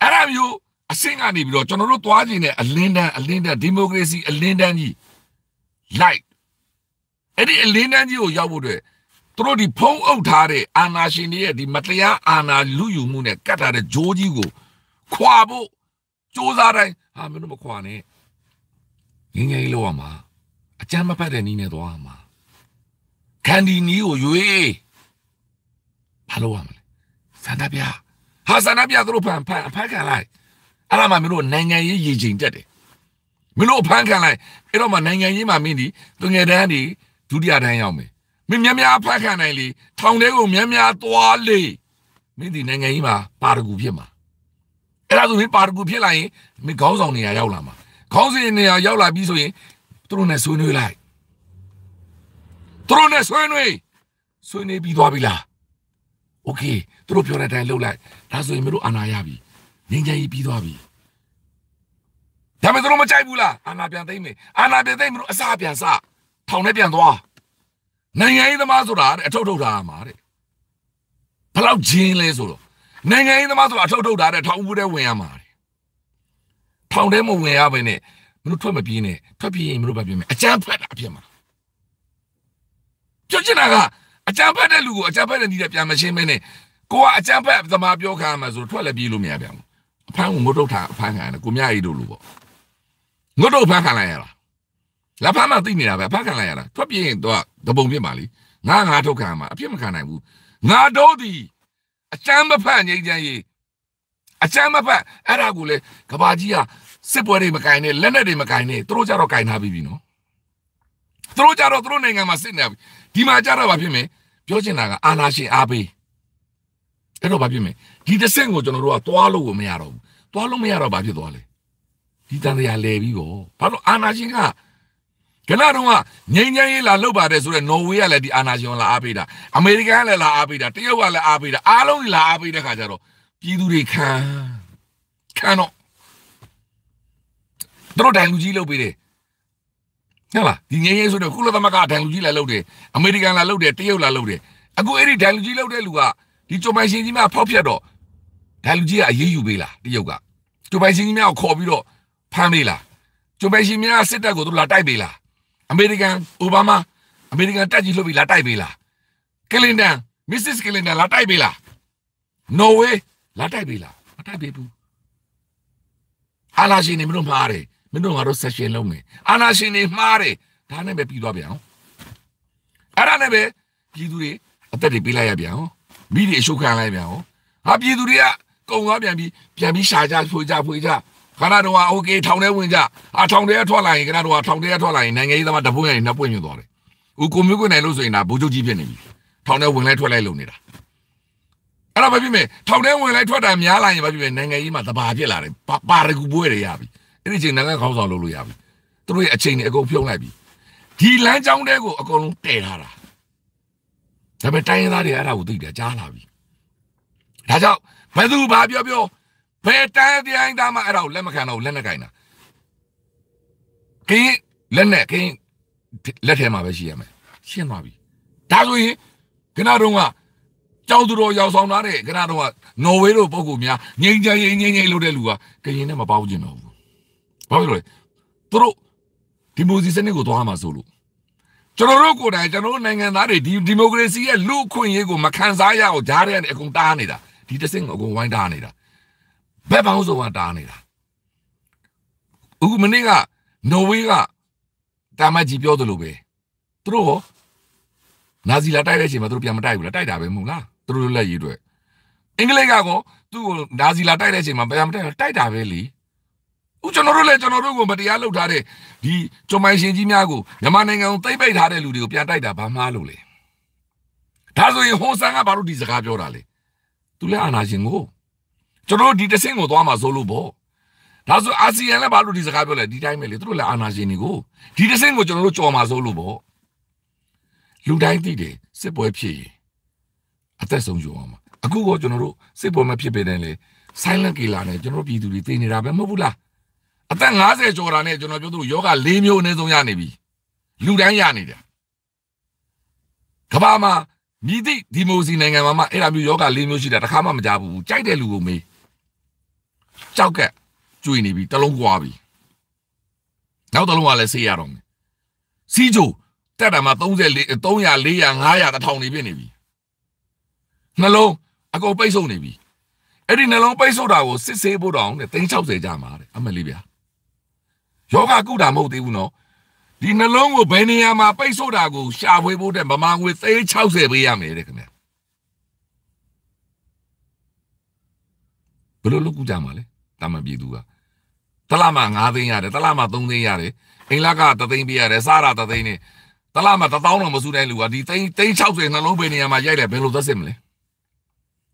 အဲ့ဒါမျိုးအဆင့်ကနေပြီးတော့ကျွန်တော်တို့သွားကျင်တဲ့အလင်းတန်းအလင်းတန်းဒီမိုကရေစီအလင်းတန်းကြီး light အဲ့ဒီအလင်းတန်းကြီးကိုရောက်ဖို့အတွက်သူတို့ဒီဖုံးအုပ်ထားတဲ့အာနာရှင်တွေရဲ့ဒီမတရားအာနာလူယူမှုနဲ့ကတ်ထားတဲ့ဂျိုးကြီးကိုခွာဖို့စ조사တိုင်းဟာမင်းတို့မခွာနဲ့ငင်းငယ်လောက်ရမှာအကြမ်းမဖက်တဲ့နီးနဲ့သွားရမှာကန်ဒီနီးကိုရွေးဘာလုပ်ရမလဲဆန္ဒပြဟာဆန္ဒပြသူတို့ဖန်ဖန်ဖန်ခံလိုက်အဲ့ဒါမှမင်းတို့နိုင်ငံရေးရည်ချိန်တက်တယ်မင်းတို့ဖန်ခံလိုက်အဲ့တော့မှနိုင်ငံရေးမှာမင်းဒီသူငယ်တန်းဒီဒုတိယတန်းရောက်မယ်မင်းများများဖန်ခံနိုင်လေထောင်ထဲကိုများများသွားလေမင်းဒီနိုင်ငံရေးမှာပါရဂူဖြစ်မှာအဲ့ဒါဆိုမင်းပါရဂူဖြစ်လာရင်မင်းခေါင်းဆောင်နေရာရောက်လာမှာခေါင်းစဉ်နေရာရောက်လာပြီဆိုရင်သူတို့နဲ့ဆွေးနွေးလိုက်သူတို့နဲ့ဆွေးနွေးဆွေးနွေးပြီးသွားပြီလားโอเคသူတို့ပြောတဲ့အတိုင်းလုပ်လိုက်ဒါဆိုရင်မတို့အာဏာရပြီငြိမ်းချမ်းရေးပြီးသွားပြီဒါပေမဲ့သူတို့မကြိုက်ဘူးလားအာဏာပြန်သိမ့်မယ်အာဏာပြန်သိမ့်မလို့အစပြန်စထောင်ထဲပြန်သွားနိုင်ငံရေးသမားဆိုတာတဲ့အထုတ်ထုတ်တာမှာတဲ့ဘလောက်ဂျင်းလဲဆိုတော့နိုင်ငံရေးသမားဆိုတာအထုတ်ထုတ်တာတဲ့ထောင်ဦးထဲဝင်ရမှာတဲ့ထောင်ထဲမဝင်ရဘဲနဲ့မလို့ထွက်မပြေးနဲ့ထွက်ပြေးရင်မလို့ပဲပြေးမယ်အကြမ်းဖက်တာအဖြစ်မှာကြွချင်တာကအကြံဖက်တဲ့လူကိုအကြံဖက်တဲ့နီးတဲ့ပြန်မရှင်းမင်းနဲ့ကိုကအကြံဖက်သမားပြောခံရမှာဆိုထွက်လည်းပြေးလို့မရပြန်ဘူးအဖမ်းကိုငုတ်တုတ်ထားအဖမ်းခံရတယ်ကိုမြအေးတို့လူပေါ့ငုတ်တုတ်ဖမ်းခံလိုက်ရလားလက်ဖမ်းမှသိနေတာပဲဖမ်းခံလိုက်ရလားထွက်ပြေးရင်တော့တပုံဖြစ်ပါလိငါငါထုတ်ခံမှာအဖြစ်မခံနိုင်ဘူးငါတို့ဒီအကြံမဖက်ငိမ့်ချမ်းရေးအကြမ်းမဖက်အဲ့ဒါကိုလေကဘာကြီးကစစ်ပွဲတွေမကင်နဲ့လက်နက်တွေမကင်နဲ့သူတို့ကြတော့ကင်ထားပြီးပြီနော်သူတို့ကြတော့သူတို့နိုင်ငံမှာစစ်နေပြီဒီမှာကြတော့ဘာဖြစ်မလဲပြောချင်တာကအာနာရှင်အားပေးအဲ့တော့ဘာဖြစ်မလဲဒီတဆင့်ကိုကျွန်တော်တို့ကသွားလို့ကိုမရတော့ဘူးသွားလို့မရတော့ဘာဖြစ်သွားလဲဒီတန်တရားလဲပြီးတော့ဘာလို့အာနာရှင်ကကနတော့ကငိမ့်ငိမ့်ရေးလာလှုပ်ပါတယ်ဆိုတော့နော်ဝေးကလည်းဒီအာနာရှင်လာအားပေးတာအမေရိကန်ကလည်းလာအားပေးတာတရုတ်ကလည်းအားပေးတာအားလုံးလာအားပေးတဲ့ခါကျတော့ပြည်သူတွေခံခံတော့တို့တိုင်လူကြီးလှုပ်ပေးတယ်ဟုတ်လားဒီငယ်ရဲဆိုတော့ကုလသမဂ္ဂဒဏ်လူကြီးလာလုပ်တယ်အမေရိကန်လာလုပ်တယ်တရုတ်လာလုပ်တယ်အခုအဲ့ဒီဒဏ်လူကြီးလုပ်တဲ့လူကဒီဂျိုမိုင်ရှင်ကြီးမဖောက်ပြတ်တော့ဒဏ်လူကြီးကအေးအေးယူပေးလားတရုတ်ကဂျိုမိုင်ရှင်ကြီးမကိုခေါ်ပြီးတော့ဖမ်းပေးလားဂျိုမိုင်ရှင်များစစ်တပ်ကိုသူလာတိုက်ပေးလားအမေရိကန်အိုဘားမားအမေရိကန်တပ်ကြီးလှုပ်ပြီးလာတိုက်ပေးလားကလင်တန်မစ္စစ်ကလင်တန်လာတိုက်ပေးလားနော်ဝေးလာတိုက်ပေးလားမတိုက်ပေးဘူးအာလာရှင်နေမလို့မှားတယ်မင်းတို့ငါတို့ session လုပ်မယ်အာနာရှင်တွေမှားတယ်ဒါနဲ့ပဲပြီးသွားပြန်အောင်အဲ့ဒါနဲ့ပဲပြည်သူတွေအသက်တွေပေးလိုက်ရပြန်အောင်မိတွေအရှုပ်ခံလိုက်ပြန်အောင်ဟာပြည်သူတွေကကုံသွားပြန်ပြီးပြန်ပြီးရှာကြဖွေကြဖွေကြခဏတော့โอเคထောင်ထဲဝင်ကြအာထောင်ထဲထွက်လာရင်ခဏတော့ထောင်ထဲထွက်လာရင်နိုင်ငံရေးသမားတပွင့်ရင်နှစ်ပွင့်ညွတ်သွားတယ်ဦးကိုမျိုးကိုနိုင်လို့ဆိုရင်ဒါဘိုးချုပ်ကြီးဖြစ်နေပြီထောင်ထဲဝင်လိုက်ထွက်လိုက်လုံနေတာအဲ့ဒါပဲဖြစ်မယ်ထောင်ထဲဝင်လိုက်ထွက်တာများလာရင်ပဲဖြစ်မယ်နိုင်ငံရေးမှာတဘာဖြစ်လာတယ်ပါပါရကူပွဲတွေရပြီအဲ့ဒီချိန်နိုင်ငံခေါင်းဆောင်လုပ်လို့ရပြီသူတို့ရဲ့အချိန်တွေအကုန်ဖြုံးလိုက်ပြီဒီလမ်းကြောင်းတဲကိုအကုန်လုံးတည်ထားတာဒါပေမဲ့တိုင်းရင်းသားတွေအဲ့ဒါကိုသိတယ်ကြားလာပြီဒါကြောင့်ဘယ်သူဘာပြောပြောဘယ်တန်းတိုင်းသားမှအဲ့ဒါကိုလက်မခံတော့လက်နဲ့ကင်တာကင်းလက်နဲ့ကင်းလက်ထဲမှာပဲရှိရမယ်ရှင်းသွားပြီဒါဆိုရင်ခဏတုန်းကကြောက်သူတော်ရောက်ဆောင်လာတဲ့ခဏတုန်းကနော်ဝေးတို့ပုံကူများငိမ့်ချင်ငိမ့်ငိမ့်လို့တဲ့လူကကရင်နဲ့မပေါင်းကျင်တော့ဘူးဘာဖြစ်လို့လဲသူတို့ဒီမိုစီစနစ်ကိုသွားမှာဆိုလို့ကျွန်တော်တို့ကိုယ်တိုင်ကျွန်တော်နိုင်ငံသားတွေဒီဒီမိုကရေစီရဲ့လူခွင့်ရေးကိုမခံစားရအောင်ကြားထဲကနေအကုန်တားနေတာဒီတစင်းကိုအကုန်ဝိုင်းတားနေတာဘက်ပေါင်းစုံကတားနေတာအခုမနေ့ကနော်ဝေးကတာမကြီးပြောသလိုပဲသူတို့ရောနာဇီလာတိုက်တဲ့အချိန်မှာသူတို့ပြန်မတိုက်ဘူးလားတိုက်တာပဲမဟုတ်လားသူတို့လက်ရည်တွေအင်္ဂလိပ်ကကောသူ့ကိုနာဇီလာတိုက်တဲ့အချိန်မှာပြန်မတိုက်ဘူးတိုက်တာပဲလीခုကျွန်တော်တို့လည်းကျွန်တော်တို့ကိုမတရားလုပ်ထားတဲ့ဒီကျွန်မိုင်ရှင်ကြီးများကိုမြန်မာနိုင်ငံကိုတိတ်ပိတ်ထားတဲ့လူတွေကိုပြန်တိုက်တာဘာမှလို့လဲဒါဆိုရင်ဟွန်ဆန်ကဘာလို့ဒီစကားပြောတာလဲသူလည်းအာနာရှင်ကိုကျွန်တော်တို့ဒီတဆင့်ကိုသွားမှာစိုးလို့ပေါ့ဒါဆိုအာဆီယံလည်းဘာလို့ဒီစကားပြောလဲဒီတိုင်းပဲလေသူတို့လည်းအာနာရှင်တွေကိုဒီတဆင့်ကိုကျွန်တော်တို့ကြော်မှာစိုးလို့ပေါ့လူတိုင်းသိတယ်စစ်ပွဲဖြစ်ရင်အသက်ဆုံးယူအောင်ပါအခုကကျွန်တော်တို့စစ်ပွဲမဖြစ်ပေနဲ့လေ silent killer နဲ့ကျွန်တော်တို့ပြည်သူတွေတည်နေတာပဲမဟုတ်ဘူးလားအသက်50ကျော်တာနဲ့ကျွန်တော်ပြောသလိုယောဂ၄မျိုးအနည်းဆုံးရနေပြီလူတိုင်းရနေတယ်ကဘာမှာမြည်သည့်ဒီမိုစီနိုင်ငံမှာမှအဲ့လိုမျိုးယောဂ၄မျိုးရှိတာတစ်ခါမှမကြဘူးကြိုက်တဲ့လူကိုမေးကြောက်ကကျွေနေပြီတလုံးကွာပြီနောက်တလုံးကလည်းဆေးရတော့မယ်စီဂျိုတက်တာမှာ34 300 400 500 1000နေပြနေပြီနှလုံးအကုန်ပိတ်ဆုံးနေပြီအဲ့ဒီနှလုံးပိတ်ဆုံးတာကိုစစ်ဆေးဖို့တောင်းတဲ့360ကြာမှာတဲ့အမလေးဗျာယောဂကုတာမဟုတ်သေးဘူးနော်ဒီနှလုံးကိုဘယ်နေရာမှာပိတ်ဆို့တာကိုရှာဖွေဖို့တဲ့မမငွေ360ပေးရမယ်တဲ့ခင်ဗျာဘယ်လိုလုပ်ကြမှာလဲတာမပြည်သူကတလမှာ9သိန်းရတယ်တလမှာ3သိန်းရတယ်အိမ်လက3သိန်းပေးရတယ်စားရ3သိန်းနဲ့တလမှာ1000တော့မစုတဲ့လူကဒီသိန်း360နှလုံးဘယ်နေရာမှာရိုက်လဲဘယ်လိုသက်စစ်မလဲ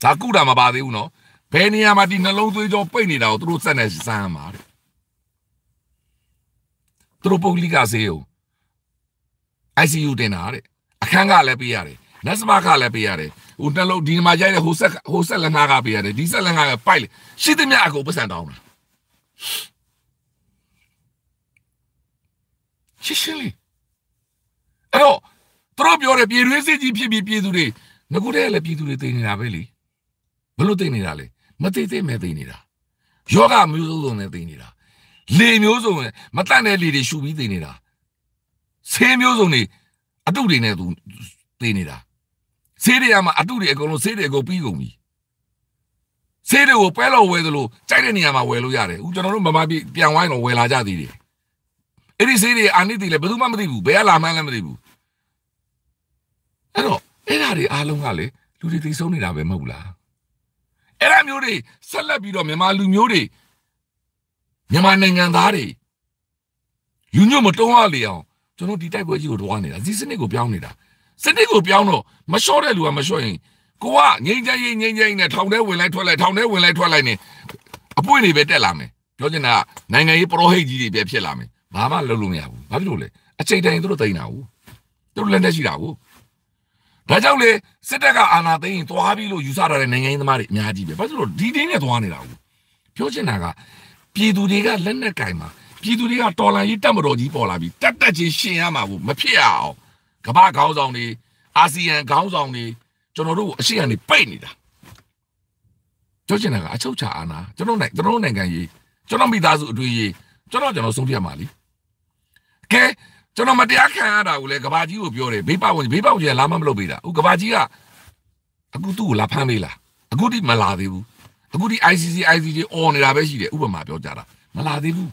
ဒါကုတာမပါသေးဘူးနော်ဘယ်နေရာမှာဒီနှလုံးသွေးကြောပိတ်နေတာကိုသူတို့စက်နေစမ်းမှာတဲ့သူတို့ပုဂ္ဂလိကဆေးရုံ ICU တင်တာတဲ့အခန်းကလည်းပေးရတယ်နတ်စမကလည်းပေးရတယ်ဟိုနှလုံးဒီမှာရိုက်တဲ့ဟိုဆက်ဟိုဆက်လက်ငါကပေးရတယ်ဒီဆက်လက်ငါကပိုက်လေရှိသမျှအကုန်ပတ်စံတောင်းတာရှင်းရှင်းလေးအဲ့တော့သူတို့ပြောတယ်ပြည်တွင်းစစ်ကြီးဖြစ်ပြီးပြည်သူတွေငကူတဲ့လည်းပြည်သူတွေသိနေတာပဲလေဘလို့သိနေတာလဲမသိသိမဲ့သိနေတာယောဂမျိုးစုံစုံနဲ့သိနေတာလေမျိုးစုံနဲ့မတန့်တဲ့လေတွေရှူပြီးသိနေတာဆေးမျိုးစုံတွေအတုတွေနဲ့သူသိနေတာဆေးတွေကမှအတုတွေအကုန်လုံးဆေးတွေအကုန်ပြီးကုန်ပြီဆေးတွေကိုပွဲလို့ဝယ်သလိုကြိုက်တဲ့နေရာမှာဝယ်လို့ရတယ်အခုကျွန်တော်တို့မမပြပြန်ဝိုင်းတော့ဝယ်လာကြသေးတယ်အဲ့ဒီဆေးတွေအာနိတိလည်းဘယ်သူမှမသိဘူးဘယ်ကလာမှန်းလည်းမသိဘူးအဲ့တော့အဲ့ဓာတွေအားလုံးကလေလူတွေသိဆုံးနေတာပဲမဟုတ်လားအဲ့ဒါမျိုးတွေဆက်လက်ပြီးတော့မြန်မာလူမျိုးတွေမြန်မာနိုင်ငံသားတွေယူညွတ်မတုံးရလေအောင်ကျွန်တော်ဒီတိုက်ပွဲကြီးကိုတွားနေတာဒီစနစ်ကိုပြောင်းနေတာစနစ်ကိုပြောင်းတော့မလျှော့တဲ့လူကမလျှော့ရင်ကိုကငိမ့်ချင်ရင်ငိမ့်ချင်နဲ့ထောင်ထဲဝင်လိုက်ထွက်လိုက်ထောင်ထဲဝင်လိုက်ထွက်လိုက်နေအပွင့်တွေပဲတက်လာမယ်ပြောချင်တာကနိုင်ငံရေးပရောဟိတ်ကြီးတွေပဲဖြစ်လာမယ်ဘာမှလုပ်လို့မရဘူးဘာဖြစ်လို့လဲအချိန်တိုင်းသူတို့တိန်တာဘူးသူတို့လက်နဲ့ရှိတာဘူးဒါကြောင့်လေစစ်တပ်ကအာဏာသိမ်းရင်သွားပြီးလို့ယူဆထားတဲ့နိုင်ငံရေးသမားတွေအများကြီးပဲဘာလို့ဒီတင်းနဲ့သွားနေတာဘူးပြောချင်တာကပြည်သူတွေကလက်နက်ကင်မှာပြည်သူတွေကတော်လန်ရေးတက်မတော်ကြီးပေါ်လာပြီးတက်တက်ချင်းရှင်ရမှာဘူးမဖြစ်ရအောင်ကမ္ဘာခေါင်းဆောင်တွေအာဆီယံခေါင်းဆောင်တွေကျွန်တော်တို့ကိုအရှိန်အနေပိတ်နေတာကြောချင်တာကအချုပ်ချအာနာကျွန်တော်နိုင်ကျွန်တော်နိုင်ငံရေးကျွန်တော်မိသားစုအတွေ့ရေးကျွန်တော်ကျွန်တော်ဆုံးဖြတ်မှာလीကဲကျွန်တော်မတရားခံရတာကိုလေကဘာကြီးကိုပြောတယ်ဘေးပဝင်ဘေးပဝင်ကလာမမလုပ်ပေးတာဟိုကဘာကြီးကအခုသူ့ကိုလာဖမ်းမေးလားအခုတိမလာသေးဘူးအခုဒီ ICC ICJ တွေ on နေတာပဲရှိတယ်ဥပမာပြောကြတာမလာသေးဘူး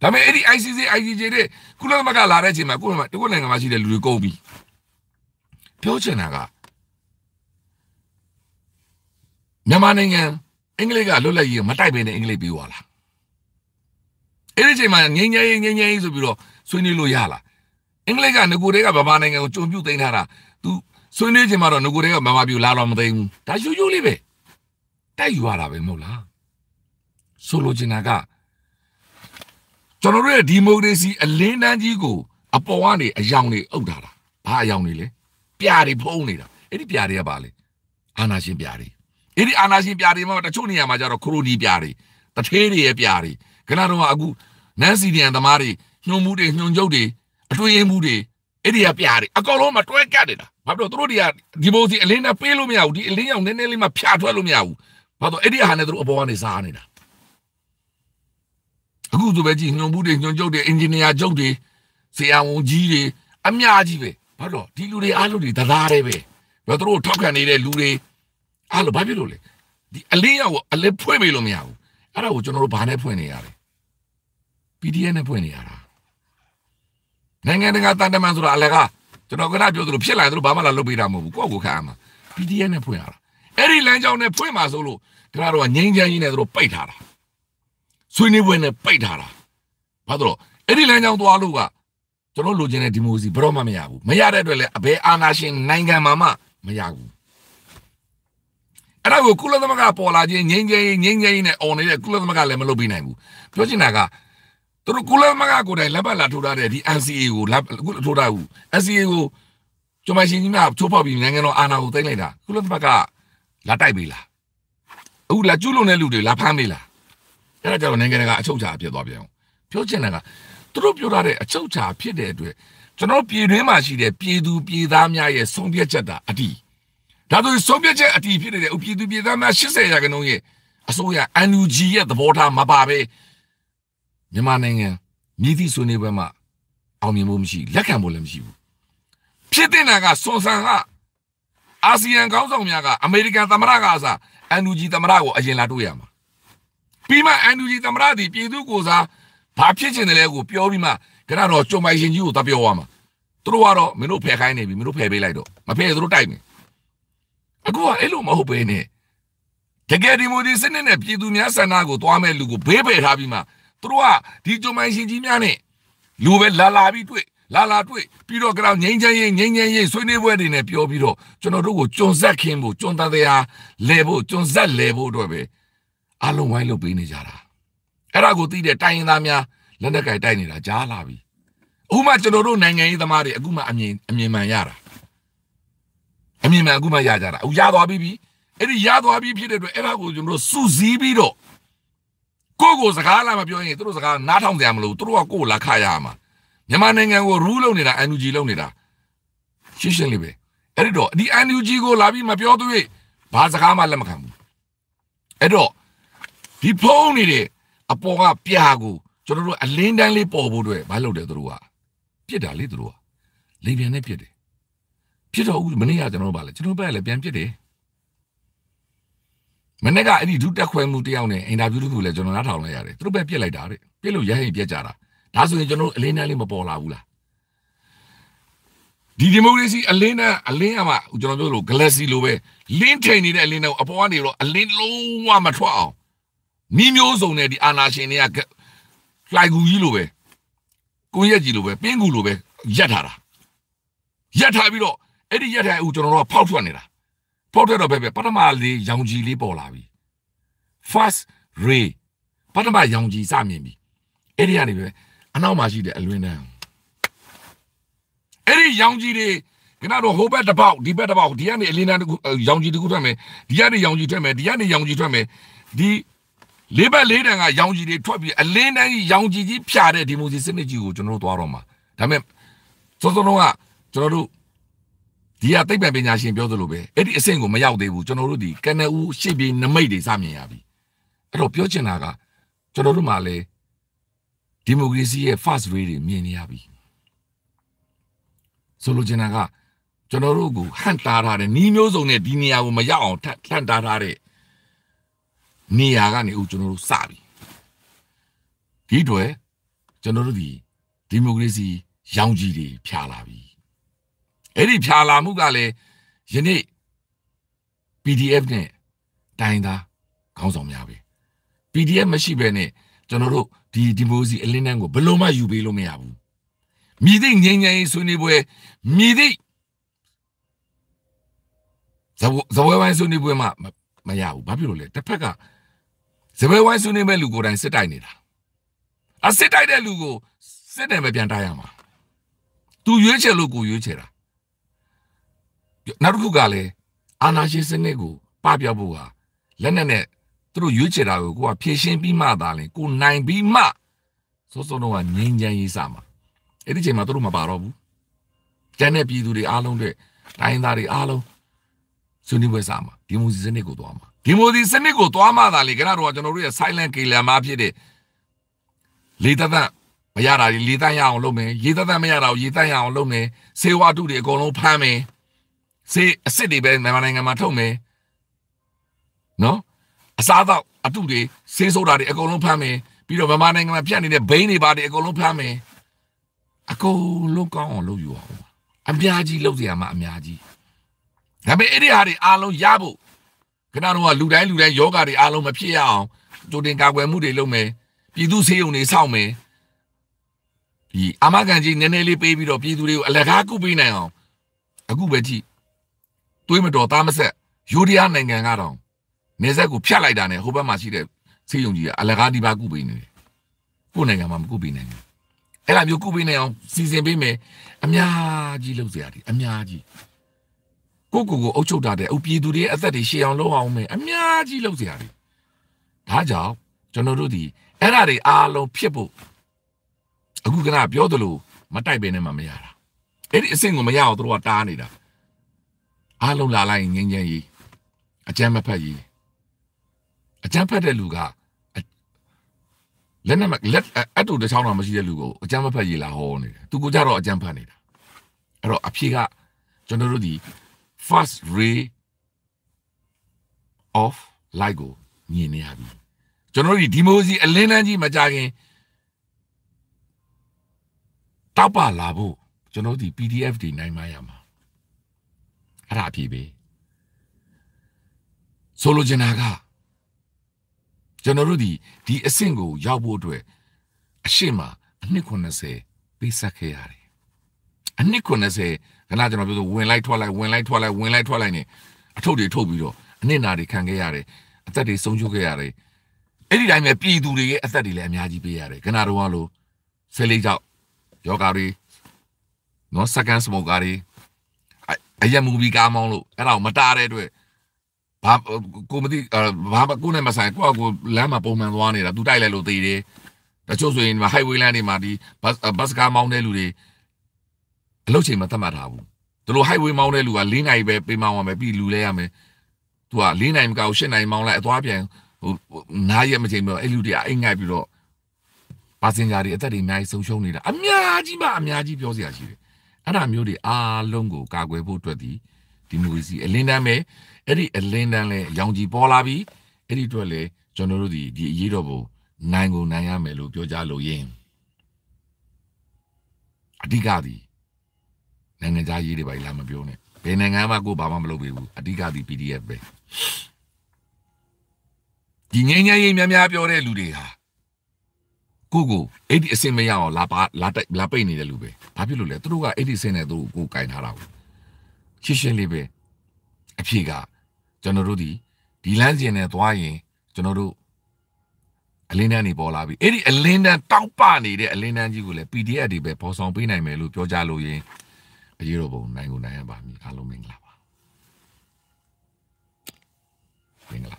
ဒါပေမဲ့အဲ့ဒီ ICC ICJ တွေကုလသမဂ္ဂလာတဲ့အချိန်မှာကုလသမဂ္ဂတကွနိုင်ငံမှာရှိတဲ့လူတွေကုန်ပြီပြောချင်တာကမြန်မာနိုင်ငံအင်္ဂလိပ်ကလွတ်လပ်ရေးမတိုက်ပင်တဲ့အင်္ဂလိပ်ပြီးွားလားအဲ့ဒီအချိန်မှာငြိမ်းချမ်းရေးငြိမ်းချမ်းရေးဆိုပြီးတော့ဆွေးနွေးလို့ရလားအင်္ဂလိပ်ကငကိုတွေကဗမာနိုင်ငံကိုကြုံပြုတ်သိမ်းထားတာ तू ဆွေးနွေးချိန်မှာတော့ငကိုတွေကဗမာပြည်လာတော့မသိဘူးဒါရိုးရိုးလေးပဲတိုက်ယူရတာပဲမဟုတ်လားဆိုလိုချင်တာကကျွန်တော်တို့ရဲ့ဒီမိုကရေစီအလင်းတန်းကြီးကိုအပေါ်ကနေအယောင်တွေအုပ်ထားတာဘာအယောင်တွေလဲပြာတွေဖုံးနေတာအဲ့ဒီပြာတွေကဘာလဲအာနာရှင်ပြာတွေအဲ့ဒီအာနာရှင်ပြာတွေမှာတချို့နေရာမှာကျတော့ခရိုနီပြာတွေတထေးတွေရဲ့ပြာတွေခဏတော့အခုနန်းစီဒီယန်သမားတွေညှုံမှုတွေညှုံချုပ်တွေအတွေ့အမှုတွေအဲ့ဒီကပြားတွေအကောင်လုံးမတွဲကတ်နေတာဘာဖြစ်လို့သူတို့တွေကဒီဘိုးစီအလင်းနဲ့ပေးလို့မရဘူးဒီအလင်းရောက်နည်းနည်းလေးမှဖြာထွက်လို့မရဘူးဘာလို့အဲ့ဒီအာဟာနဲ့သူတို့အပေါ်ကနေစားနေတာအခုသူပဲကြည့်ညွန်မှုတွေညွန်ကြုတ်တွေအင်ဂျင်နီယာကြုတ်တွေဆရာဝန်ကြီးတွေအများကြီးပဲဘာလို့ဒီလူတွေအားလုံးတွေသသားတွေပဲဘာသူတို့ထောက်ခံနေတဲ့လူတွေအားလုံးဘာဖြစ်လို့လဲဒီအလင်းရောက်အလင်းဖွင့်ပြီလို့မရဘူးအဲ့ဒါကိုကျွန်တော်တို့ဘာနဲ့ဖွင့်နေရလဲ PDF နဲ့ဖွင့်နေရတာနိုင်ငံတကာတန်တမန်ဆိုတာအလကားကျွန်တော်ကပြောသလိုဖြစ်လာရင်တို့ဘာမှလာလုပ်ပေးတာမဟုတ်ဘူးကိုယ့်ကိုခံရမှာ PDF နဲ့ဖွင့်ရတာအဲ့ဒီလမ်းကြောင်းနဲ့ဖွင့်ပါဆိုလို့ခင်ဗျားတို့ကငိမ့်ချမ်းကြီးနဲ့တို့ပိတ်ထားတာဆွေးနွေးပွဲနဲ့ပိတ်ထားတာဘာလို့အဲ့ဒီလမ်းကြောင်းသွားလို့ကကျွန်တော်လိုချင်တဲ့ဒီမိုကရေစီဘယ်တော့မှမရဘူးမရတဲ့အတွက်လည်းအဘယ်အာဏာရှင်နိုင်ငံမှာမှမရဘူးအဲ့ဒါကိုကုလသမဂ္ဂပေါ်လာခြင်းငိမ့်ချမ်းကြီးငိမ့်ချမ်းကြီးနဲ့អော်နေတဲ့ကုလသမဂ္ဂလည်းမလုပ်ပေးနိုင်ဘူးပြောချင်တာကသူတို့ကုလသမဂ္ဂကိုယ်တိုင်လက်ပတ်လာထိုးထားတဲ့ဒီ NCA ကိုလက်ထိုးထားဘူး NCA ကိုကျွန်မရှင်ကြီးများချိုးဖောက်ပြီးနိုင်ငံတော်အာဏာကိုသိမ်းလိုက်တာကုလသမဂ္ဂလာတိုက်ပြီလားအခုလာကျူးလွန်တဲ့လူတွေလာဖမ်းပြီလားအဲ့ဒါကြောင့်နိုင်ငံတကာအချုပ်ချာဖြစ်သွားပြန်အောင်ပြောချင်တာကသူတို့ပြောထားတဲ့အချုပ်ချာဖြစ်တဲ့အတွက်ကျွန်တော်ပြည်တွင်းမှာရှိတဲ့ပြည်သူပြည်သားများရဲ့ဆုံးဖြတ်ချက်တာအတီးဒါဆိုဆုံးဖြတ်ချက်အတီးဖြစ်နေတဲ့ဥပြည်သူပြည်သားများ80ရာခိုင်နှုန်းရဲ့အစိုးရ NUG ရဲ့သဘောထားမပါပဲမြန်မာနိုင်ငံမြည်သည့်ဆွေးနွေးပွဲမှာ အောင်မြင်မှုမရှိလက်ခံဖို့လည်းမရှိဘူးဖြစ်တဲ့နာကစွန်ဆန်ကအာဆီယံခေါင်းဆောင်များကအမေရိကန်သမ္မတကအစားအန်ယူဂျီသမ္မတကိုအရင်လာတွေ့ရမှာပြီးမှအန်ယူဂျီသမ္မတဒီပြည်သူကိုစားဘာဖြစ်ချင်တယ်လဲကိုပြောပြီးမှခဏတော့ကြုံပိုင်ရှင်ကြီးကိုတပြောရမှာသူတို့ကတော့မင်းတို့ဖယ်ခိုင်းနေပြီမင်းတို့ဖယ်ပေးလိုက်တော့မဖယ်သူတို့တိုက်မယ်အခုကအဲ့လိုမဟုတ်ပဲနဲ့တကယ်ဒီမိုဒီစနစ်နဲ့ပြည်သူများဆန္ဒကိုသွားမဲ့လူကိုဘေးပယ်ထားပြီးမှသူတို့ကဒီကြုံပိုင်ရှင်ကြီးများနဲ့လူပဲလာလာပြီးတွေ့လာလာတွေ့ပြီးတော့ကတော့ငိမ့်ချင်ရင်ငိမ့်ချင်ရင်ဆွေးနွေးပွဲတွေနဲ့ပြောပြီးတော့ကျွန်တော်တို့ကိုကျွန်ဆက်ခင်းဖို့ကျွန်တန်တရားလဲဖို့ကျွန်ဆက်လဲဖို့အတွက်ပဲအလုံးဝိုင်းလုပ်ပေးနေကြတာအဲ့ဒါကိုသိတဲ့တိုင်းရင်းသားများလက်နက်ကင်တိုက်နေတာကြားလာပြီအခုမှကျွန်တော်တို့နိုင်ငံရေးသမားတွေအခုမှအမြင်အမြင်မှန်ရတာအမြင်မှန်အခုမှရကြတာအခုရသွားပြီပြီအဲ့ဒီရသွားပြီဖြစ်တဲ့အတွက်အဲ့ဒါကိုကျွန်တော်တို့စူးစီးပြီးတော့ကိုယ့်ကိုစကားလာမပြောရင်သူတို့စကားနားထောင်ကြမလို့သူတို့ကကိုယ့်ကိုလာခရရမှာမြန်မာနိုင်ငံကိုရူးလုပ်နေတာ NUG လုပ်နေတာရှင်းရှင်းလေးပဲအဲ့တော့ဒီ NUG ကိုလာပြီးမပြောသွေးဘာစကားမှလက်မခံဘူးအဲ့တော့ဒီဖုံးနေတဲ့အပေါ်ကပြာကိုကျွန်တော်တို့အလင်းတန်းလေးပေါ်ဖို့အတွက်မလုပ်တယ်သူတို့ကပြစ်တာလေသူတို့ကလေပြန်နဲ့ပြစ်တယ်ပြစ်တော့ဦးမနေ့ကကျွန်တော်တို့ဗာလေကျွန်တော်ဘက်ကလည်းပြန်ပြစ်တယ်မနေ့ကအဲ့ဒီဒုတက်ခွဲမှုတယောက်နဲ့အင်တာဗျူးတစ်ခုလည်းကျွန်တော်နားထောင်လိုက်ရတယ်သူတို့ပဲပြစ်လိုက်တာတဲ့ပြစ်လို့ရဟိန်ပြက်ကြတာဒါဆိုရင်ကျွန်တော်တို့အလင်းနဲ့လေးမပေါ်လာဘူးလားဒီဒီမိုကရေစီအလင်းနဲ့အလင်းအမကျွန်တော်ပြောလို့ galaxy လိုပဲလင်းထိန်နေတဲ့အလင်းနဲ့အပေါ်ကနေတော့အလင်းလုံးဝမထွက်အောင်မိမျိုးစုံနဲ့ဒီအာနာရှင်တွေကလှိုက်ကူကြီးလိုပဲကိုရက်ကြီးလိုပဲပင်းကူလိုပဲရက်ထားတာရက်ထားပြီးတော့အဲ့ဒီရက်ထားအခုကျွန်တော်တို့ကဖောက်ထွက်နေတာဖောက်ထွက်တော့ပဲပဲပထမလေးရောင်ကြီးလေးပေါ်လာပြီ first ray ပထမရောင်ကြီးစမြင်ပြီအဲ့ဒီကနေပဲအနောက်မှာရှိတယ်အလွင်တန်းအဲ့ဒီရောင်ကြီးတွေကတော့ဟိုဘက်တစ်ပေါက်ဒီဘက်တစ်ပေါက်ဒီကနေအလင်းတန်းတစ်ခုရောင်ကြီးတစ်ခုထွက်မယ်ဒီကနေရောင်ကြီးထွက်မယ်ဒီကနေရောင်ကြီးထွက်မယ်ဒီလေးဘက်လေးတန်ကရောင်ကြီးတွေထွက်ပြီးအလင်းတန်းကြီးရောင်ကြီးကြီးဖြာတဲ့ဒီမိုစီစနစ်ကြီးကိုကျွန်တော်တို့သွားတော့မှာဒါပေမဲ့စောစောတုန်းကကျွန်တော်တို့ဒီကသိပ္ပံပညာရှင်ပြောသလိုပဲအဲ့ဒီအဆင့်ကိုမရောက်သေးဘူးကျွန်တော်တို့ဒီကနဦးရှေ့ပြေနမိတ်တွေစမြင်ရပြီအဲ့တော့ပြောချင်တာကကျွန်တော်တို့မှလည်းဒီမိုကရေစီရဲ့ first rate တွေမြင်နေရပြီဆိုလိုချင်တာကကျွန်တော်တို့ကိုဟန့်တားထားတဲ့နှီးမျိုးစုံနဲ့ဒီနေရာကိုမရောက်အောင်ထန့်တားထားတဲ့နေရာကနေအခုကျွန်တော်တို့စပြီဒီတွေကျွန်တော်တို့ဒီဒီမိုကရေစီ ရောင်ကြီးတွေဖြာလာပြီအဲ့ဒီဖြာလာမှုကလည်းယနေ့ PDF နဲ့တိုင်းသားခေါင်းဆောင်များပဲ PDF မရှိဘဲနဲ့ကျွန်တော်တို့ဒီဒီမိုစီအလင်းတန်းကိုဘယ်လိုမှယူပေးလို့မရဘူးမြည်သိငြိမ်းငြိမ်းဆွေးနွေးပွဲမြည်သိဇဝဇဝဲဝိုင်းဆွေးနွေးပွဲမှာမရဘူးဘာဖြစ်လို့လဲတစ်ဖက်ကဇဝဲဝိုင်းဆွေးနွေးမဲ့လူကိုယ်တိုင်စစ်တိုက်နေတာအစစ်တိုက်တဲ့လူကိုစစ်တယ်ပဲပြန်တိုက်ရမှာသူရွေးချယ်လို့ကိုရွေးချယ်တာနောက်တစ်ခုကလည်းအာနာရှင်စနစ်ကိုပပျောက်ဖို့ဟာလက်နက်နဲ့သူတို့ရွေးချယ်တာကိုကိုကဖြည့်ရှင်းပြီးမှသာလေကိုနိုင်ပြီးမှစိုးစိုးတော့ကငြိမ်းချမ်းရေးစမှာအဲ့ဒီချိန်မှာသူတို့မပါတော့ဘူးကျန်တဲ့ပြည်သူတွေအားလုံးတွေတိုင်းသားတွေအားလုံးဆွေးနွေးပွဲစာမှာဒီမိုစီစနစ်ကိုသွားမှာဒီမိုစီစနစ်ကိုသွားမှသာလေခဏတော့ကျွန်တော်တို့ရဲ့ silent ကေလံမဖြစ်တဲ့လေတသက်မရတာလေတန်းရအောင်လုပ်မယ်ရေတသက်မရတာကိုရေတန်းရအောင်လုပ်မယ်စေဝါတုတွေအကုန်လုံးဖမ်းမယ်စေအစ်စ်တွေပဲမြန်မာနိုင်ငံမှာထုတ်မယ်နော်အစားအသောက်အတုတွေစင်းစိုးတာတွေအကုန်လုံးဖမ်းမယ်ပြီးတော့မြန်မာနိုင်ငံမှာပြန့်နေတဲ့ဘိန်းတွေပါတယ်အကုန်လုံးဖမ်းမယ်အကုန်လုံးကောင်းအောင်လုပ်ယူအောင်အများကြီးလုပ်เสียမှာအများကြီးဒါပေမဲ့အဲ့ဒီဟာတွေအားလုံးရဖို့ခဏတော့ကလူတိုင်းလူတိုင်းယောဂတွေအားလုံးမဖြစ်ရအောင်ကြိုတင်ကာကွယ်မှုတွေလုပ်မယ်ပြည်သူစေယုံတွေစောင့်မယ်ဒီအမကန်ကြီးနည်းနည်းလေးပေးပြီးတော့ပြည်သူတွေကိုအလကားကုပေးနိုင်အောင်အခုပဲကြည့်သွေးမတော်သားမဆက်ယူရီးယားနိုင်ငံကတော့နေဆက်ကိုဖြတ်လိုက်တာနဲ့ဟိုဘက်မှာရှိတဲ့ဆေးရုံကြီးကအလကားဒီပါကုပေးနေတယ်ကိုယ်နိုင်ငံမှာမကုပေးနိုင်ဘူးအဲ့လိုမျိုးကုပေးနိုင်အောင်စီစဉ်ပေးမယ်အများကြီးလုပ်စရာတွေအများကြီးကိုကိုကိုအုပ်ချုပ်တာတဲ့အုပ်ပြည်သူတွေရဲ့အသက်တွေရှေ့အောင်လုပ်အောင်မယ်အများကြီးလုပ်စရာတွေဒါကြောင့်ကျွန်တော်တို့ဒီအဲ့ဓာတွေအားလုံးဖြစ်ဖို့အခုကပြောသလိုမတိုက်ပင်နဲ့မှမရတာအဲ့ဒီအဆင့်ကိုမရအောင်တို့ကတားနေတာအားလုံးလာလိုက်ငင်းငင်းကြီးအကြမ်းမဖက်ကြီးအကြမ်းဖက်တဲ့လူကလက်နဲ့လက်အတူတချောင်းတော့မရှိတဲ့လူကိုအကြမ်းမဖက်ရေးလာဟောနေတယ်သူကကြတော့အကြမ်းဖက်နေတာအဲ့တော့အဖြေကကျွန်တော်တို့ဒီ first ray of light ကိုမြင်နေရပြီကျွန်တော်တို့ဒီဒီမိုစီအလင်းတန်းကြီးမကြခင်တောက်ပါလာဖို့ကျွန်တော်တို့ဒီ PDF တွေနိုင်မရမှာအဲ့ဒါအဖြေပဲဆိုလိုချင်တာကကျွန်တော်တို့ဒီဒီအဆင့်ကိုရောက်ဖို့အတွက်အရှိမအနှစ်80ပေးဆက်ခဲ့ရတယ်အနှစ်80ခဏကျွန်တော်ပြောဆိုဝင်လိုက်ထွက်လိုက်ဝင်လိုက်ထွက်လိုက်ဝင်လိုက်ထွက်လိုက်နေအထုပ်တွေထုတ်ပြီးတော့အနှစ်နာတွေခံခဲ့ရတယ်အသက်တွေဆုံးရှုံးခဲ့ရတယ်အဲ့ဒီတိုင်းပဲပြည်သူတွေရဲ့အသက်တွေလည်းအများကြီးပေးရတယ်ခဏတော့လို့ဆယ်လေးကြောက်ယောဂါတွေနော်စကန်စမိုကာတွေအယက်မူဘီကားမောင်းလို့အဲ့ဒါကိုမတားတဲ့အတွက်ဘာကိုမသိဘာကိုနဲ့မဆိုင်ကိုကကိုလမ်းမှာပုံမှန်သွားနေတာသူတိုက်လိုက်လို့သေးတယ်တချို့ဆိုရင် highway လမ်းတွေမှာဒီ bus bus ကားမောင်းတဲ့လူတွေအလုပ်ချိန်မသတ်မှတ်ထားဘူးသူတို့ highway မောင်းတဲ့လူက၄နာရီပဲပေးမောင်းရမယ်ပြီးလူလဲရမယ်သူက၄နာရီမကဘူး၈နာရီမောင်းလိုက်အသွားပြန်ဟိုနားရက်မချိန်ဘူးအဲ့လူတွေကအိတ်ငိုက်ပြီးတော့ပါစင်ဂျာတွေအသက်တွေအများကြီးဆုံးရှုံးနေတာအများကြီးမှအများကြီးပြောစရာရှိတယ်အဲ့ဒါမျိုးတွေအားလုံးကိုကာကွယ်ဖို့အတွက်ဒီဒီမိုကရေစီအလင်းတမ်းပဲအဲ့ဒီအလင်းတန်းလဲရောင်ကြီးပေါ်လာပြီးအဲ့ဒီအတွက်လဲကျွန်တော်တို့ဒီဒီအရေးတော်ပုံနိုင်ကိုနိုင်ရမယ်လို့ပြောကြလို့ရင်အဓိကသည်နိုင်ငံသားရေးတွေပါလာမပြောနဲ့ဘယ်နိုင်ငံမှကိုဘာမှမလုပ်ပေးဘူးအဓိကသည် PDF ပဲဒီငင်းငယ်ရေးများများပြောတဲ့လူတွေဟာကိုကိုအဲ့ဒီအစင်မရအောင်လာပါလာတိုက်လာပိတ်နေတဲ့လူပဲဘာဖြစ်လို့လဲသူတို့ကအဲ့ဒီစင်နဲ့သူကိုကိုကင်ထားတာဘူးရှင်းရှင်းလေးပဲအဖြေကကျွန်တော်တို့ဒီဒီလမ်းစဉ်နဲ့သွားရင်ကျွန်တော်တို့အလင်းတန်းတွေပေါ်လာပြီအဲ့ဒီအလင်းတန်းတောက်ပနေတဲ့အလင်းတန်းကြီးကိုလည်း PDF တွေပဲပေါ်ဆောင်ပေးနိုင်မယ်လို့ပြောကြလို့ရင်အရေးတော်ပုံနိုင်ကိုနိုင်ရပါမည်အားလုံးမင်္ဂလာပါမင်္ဂလာ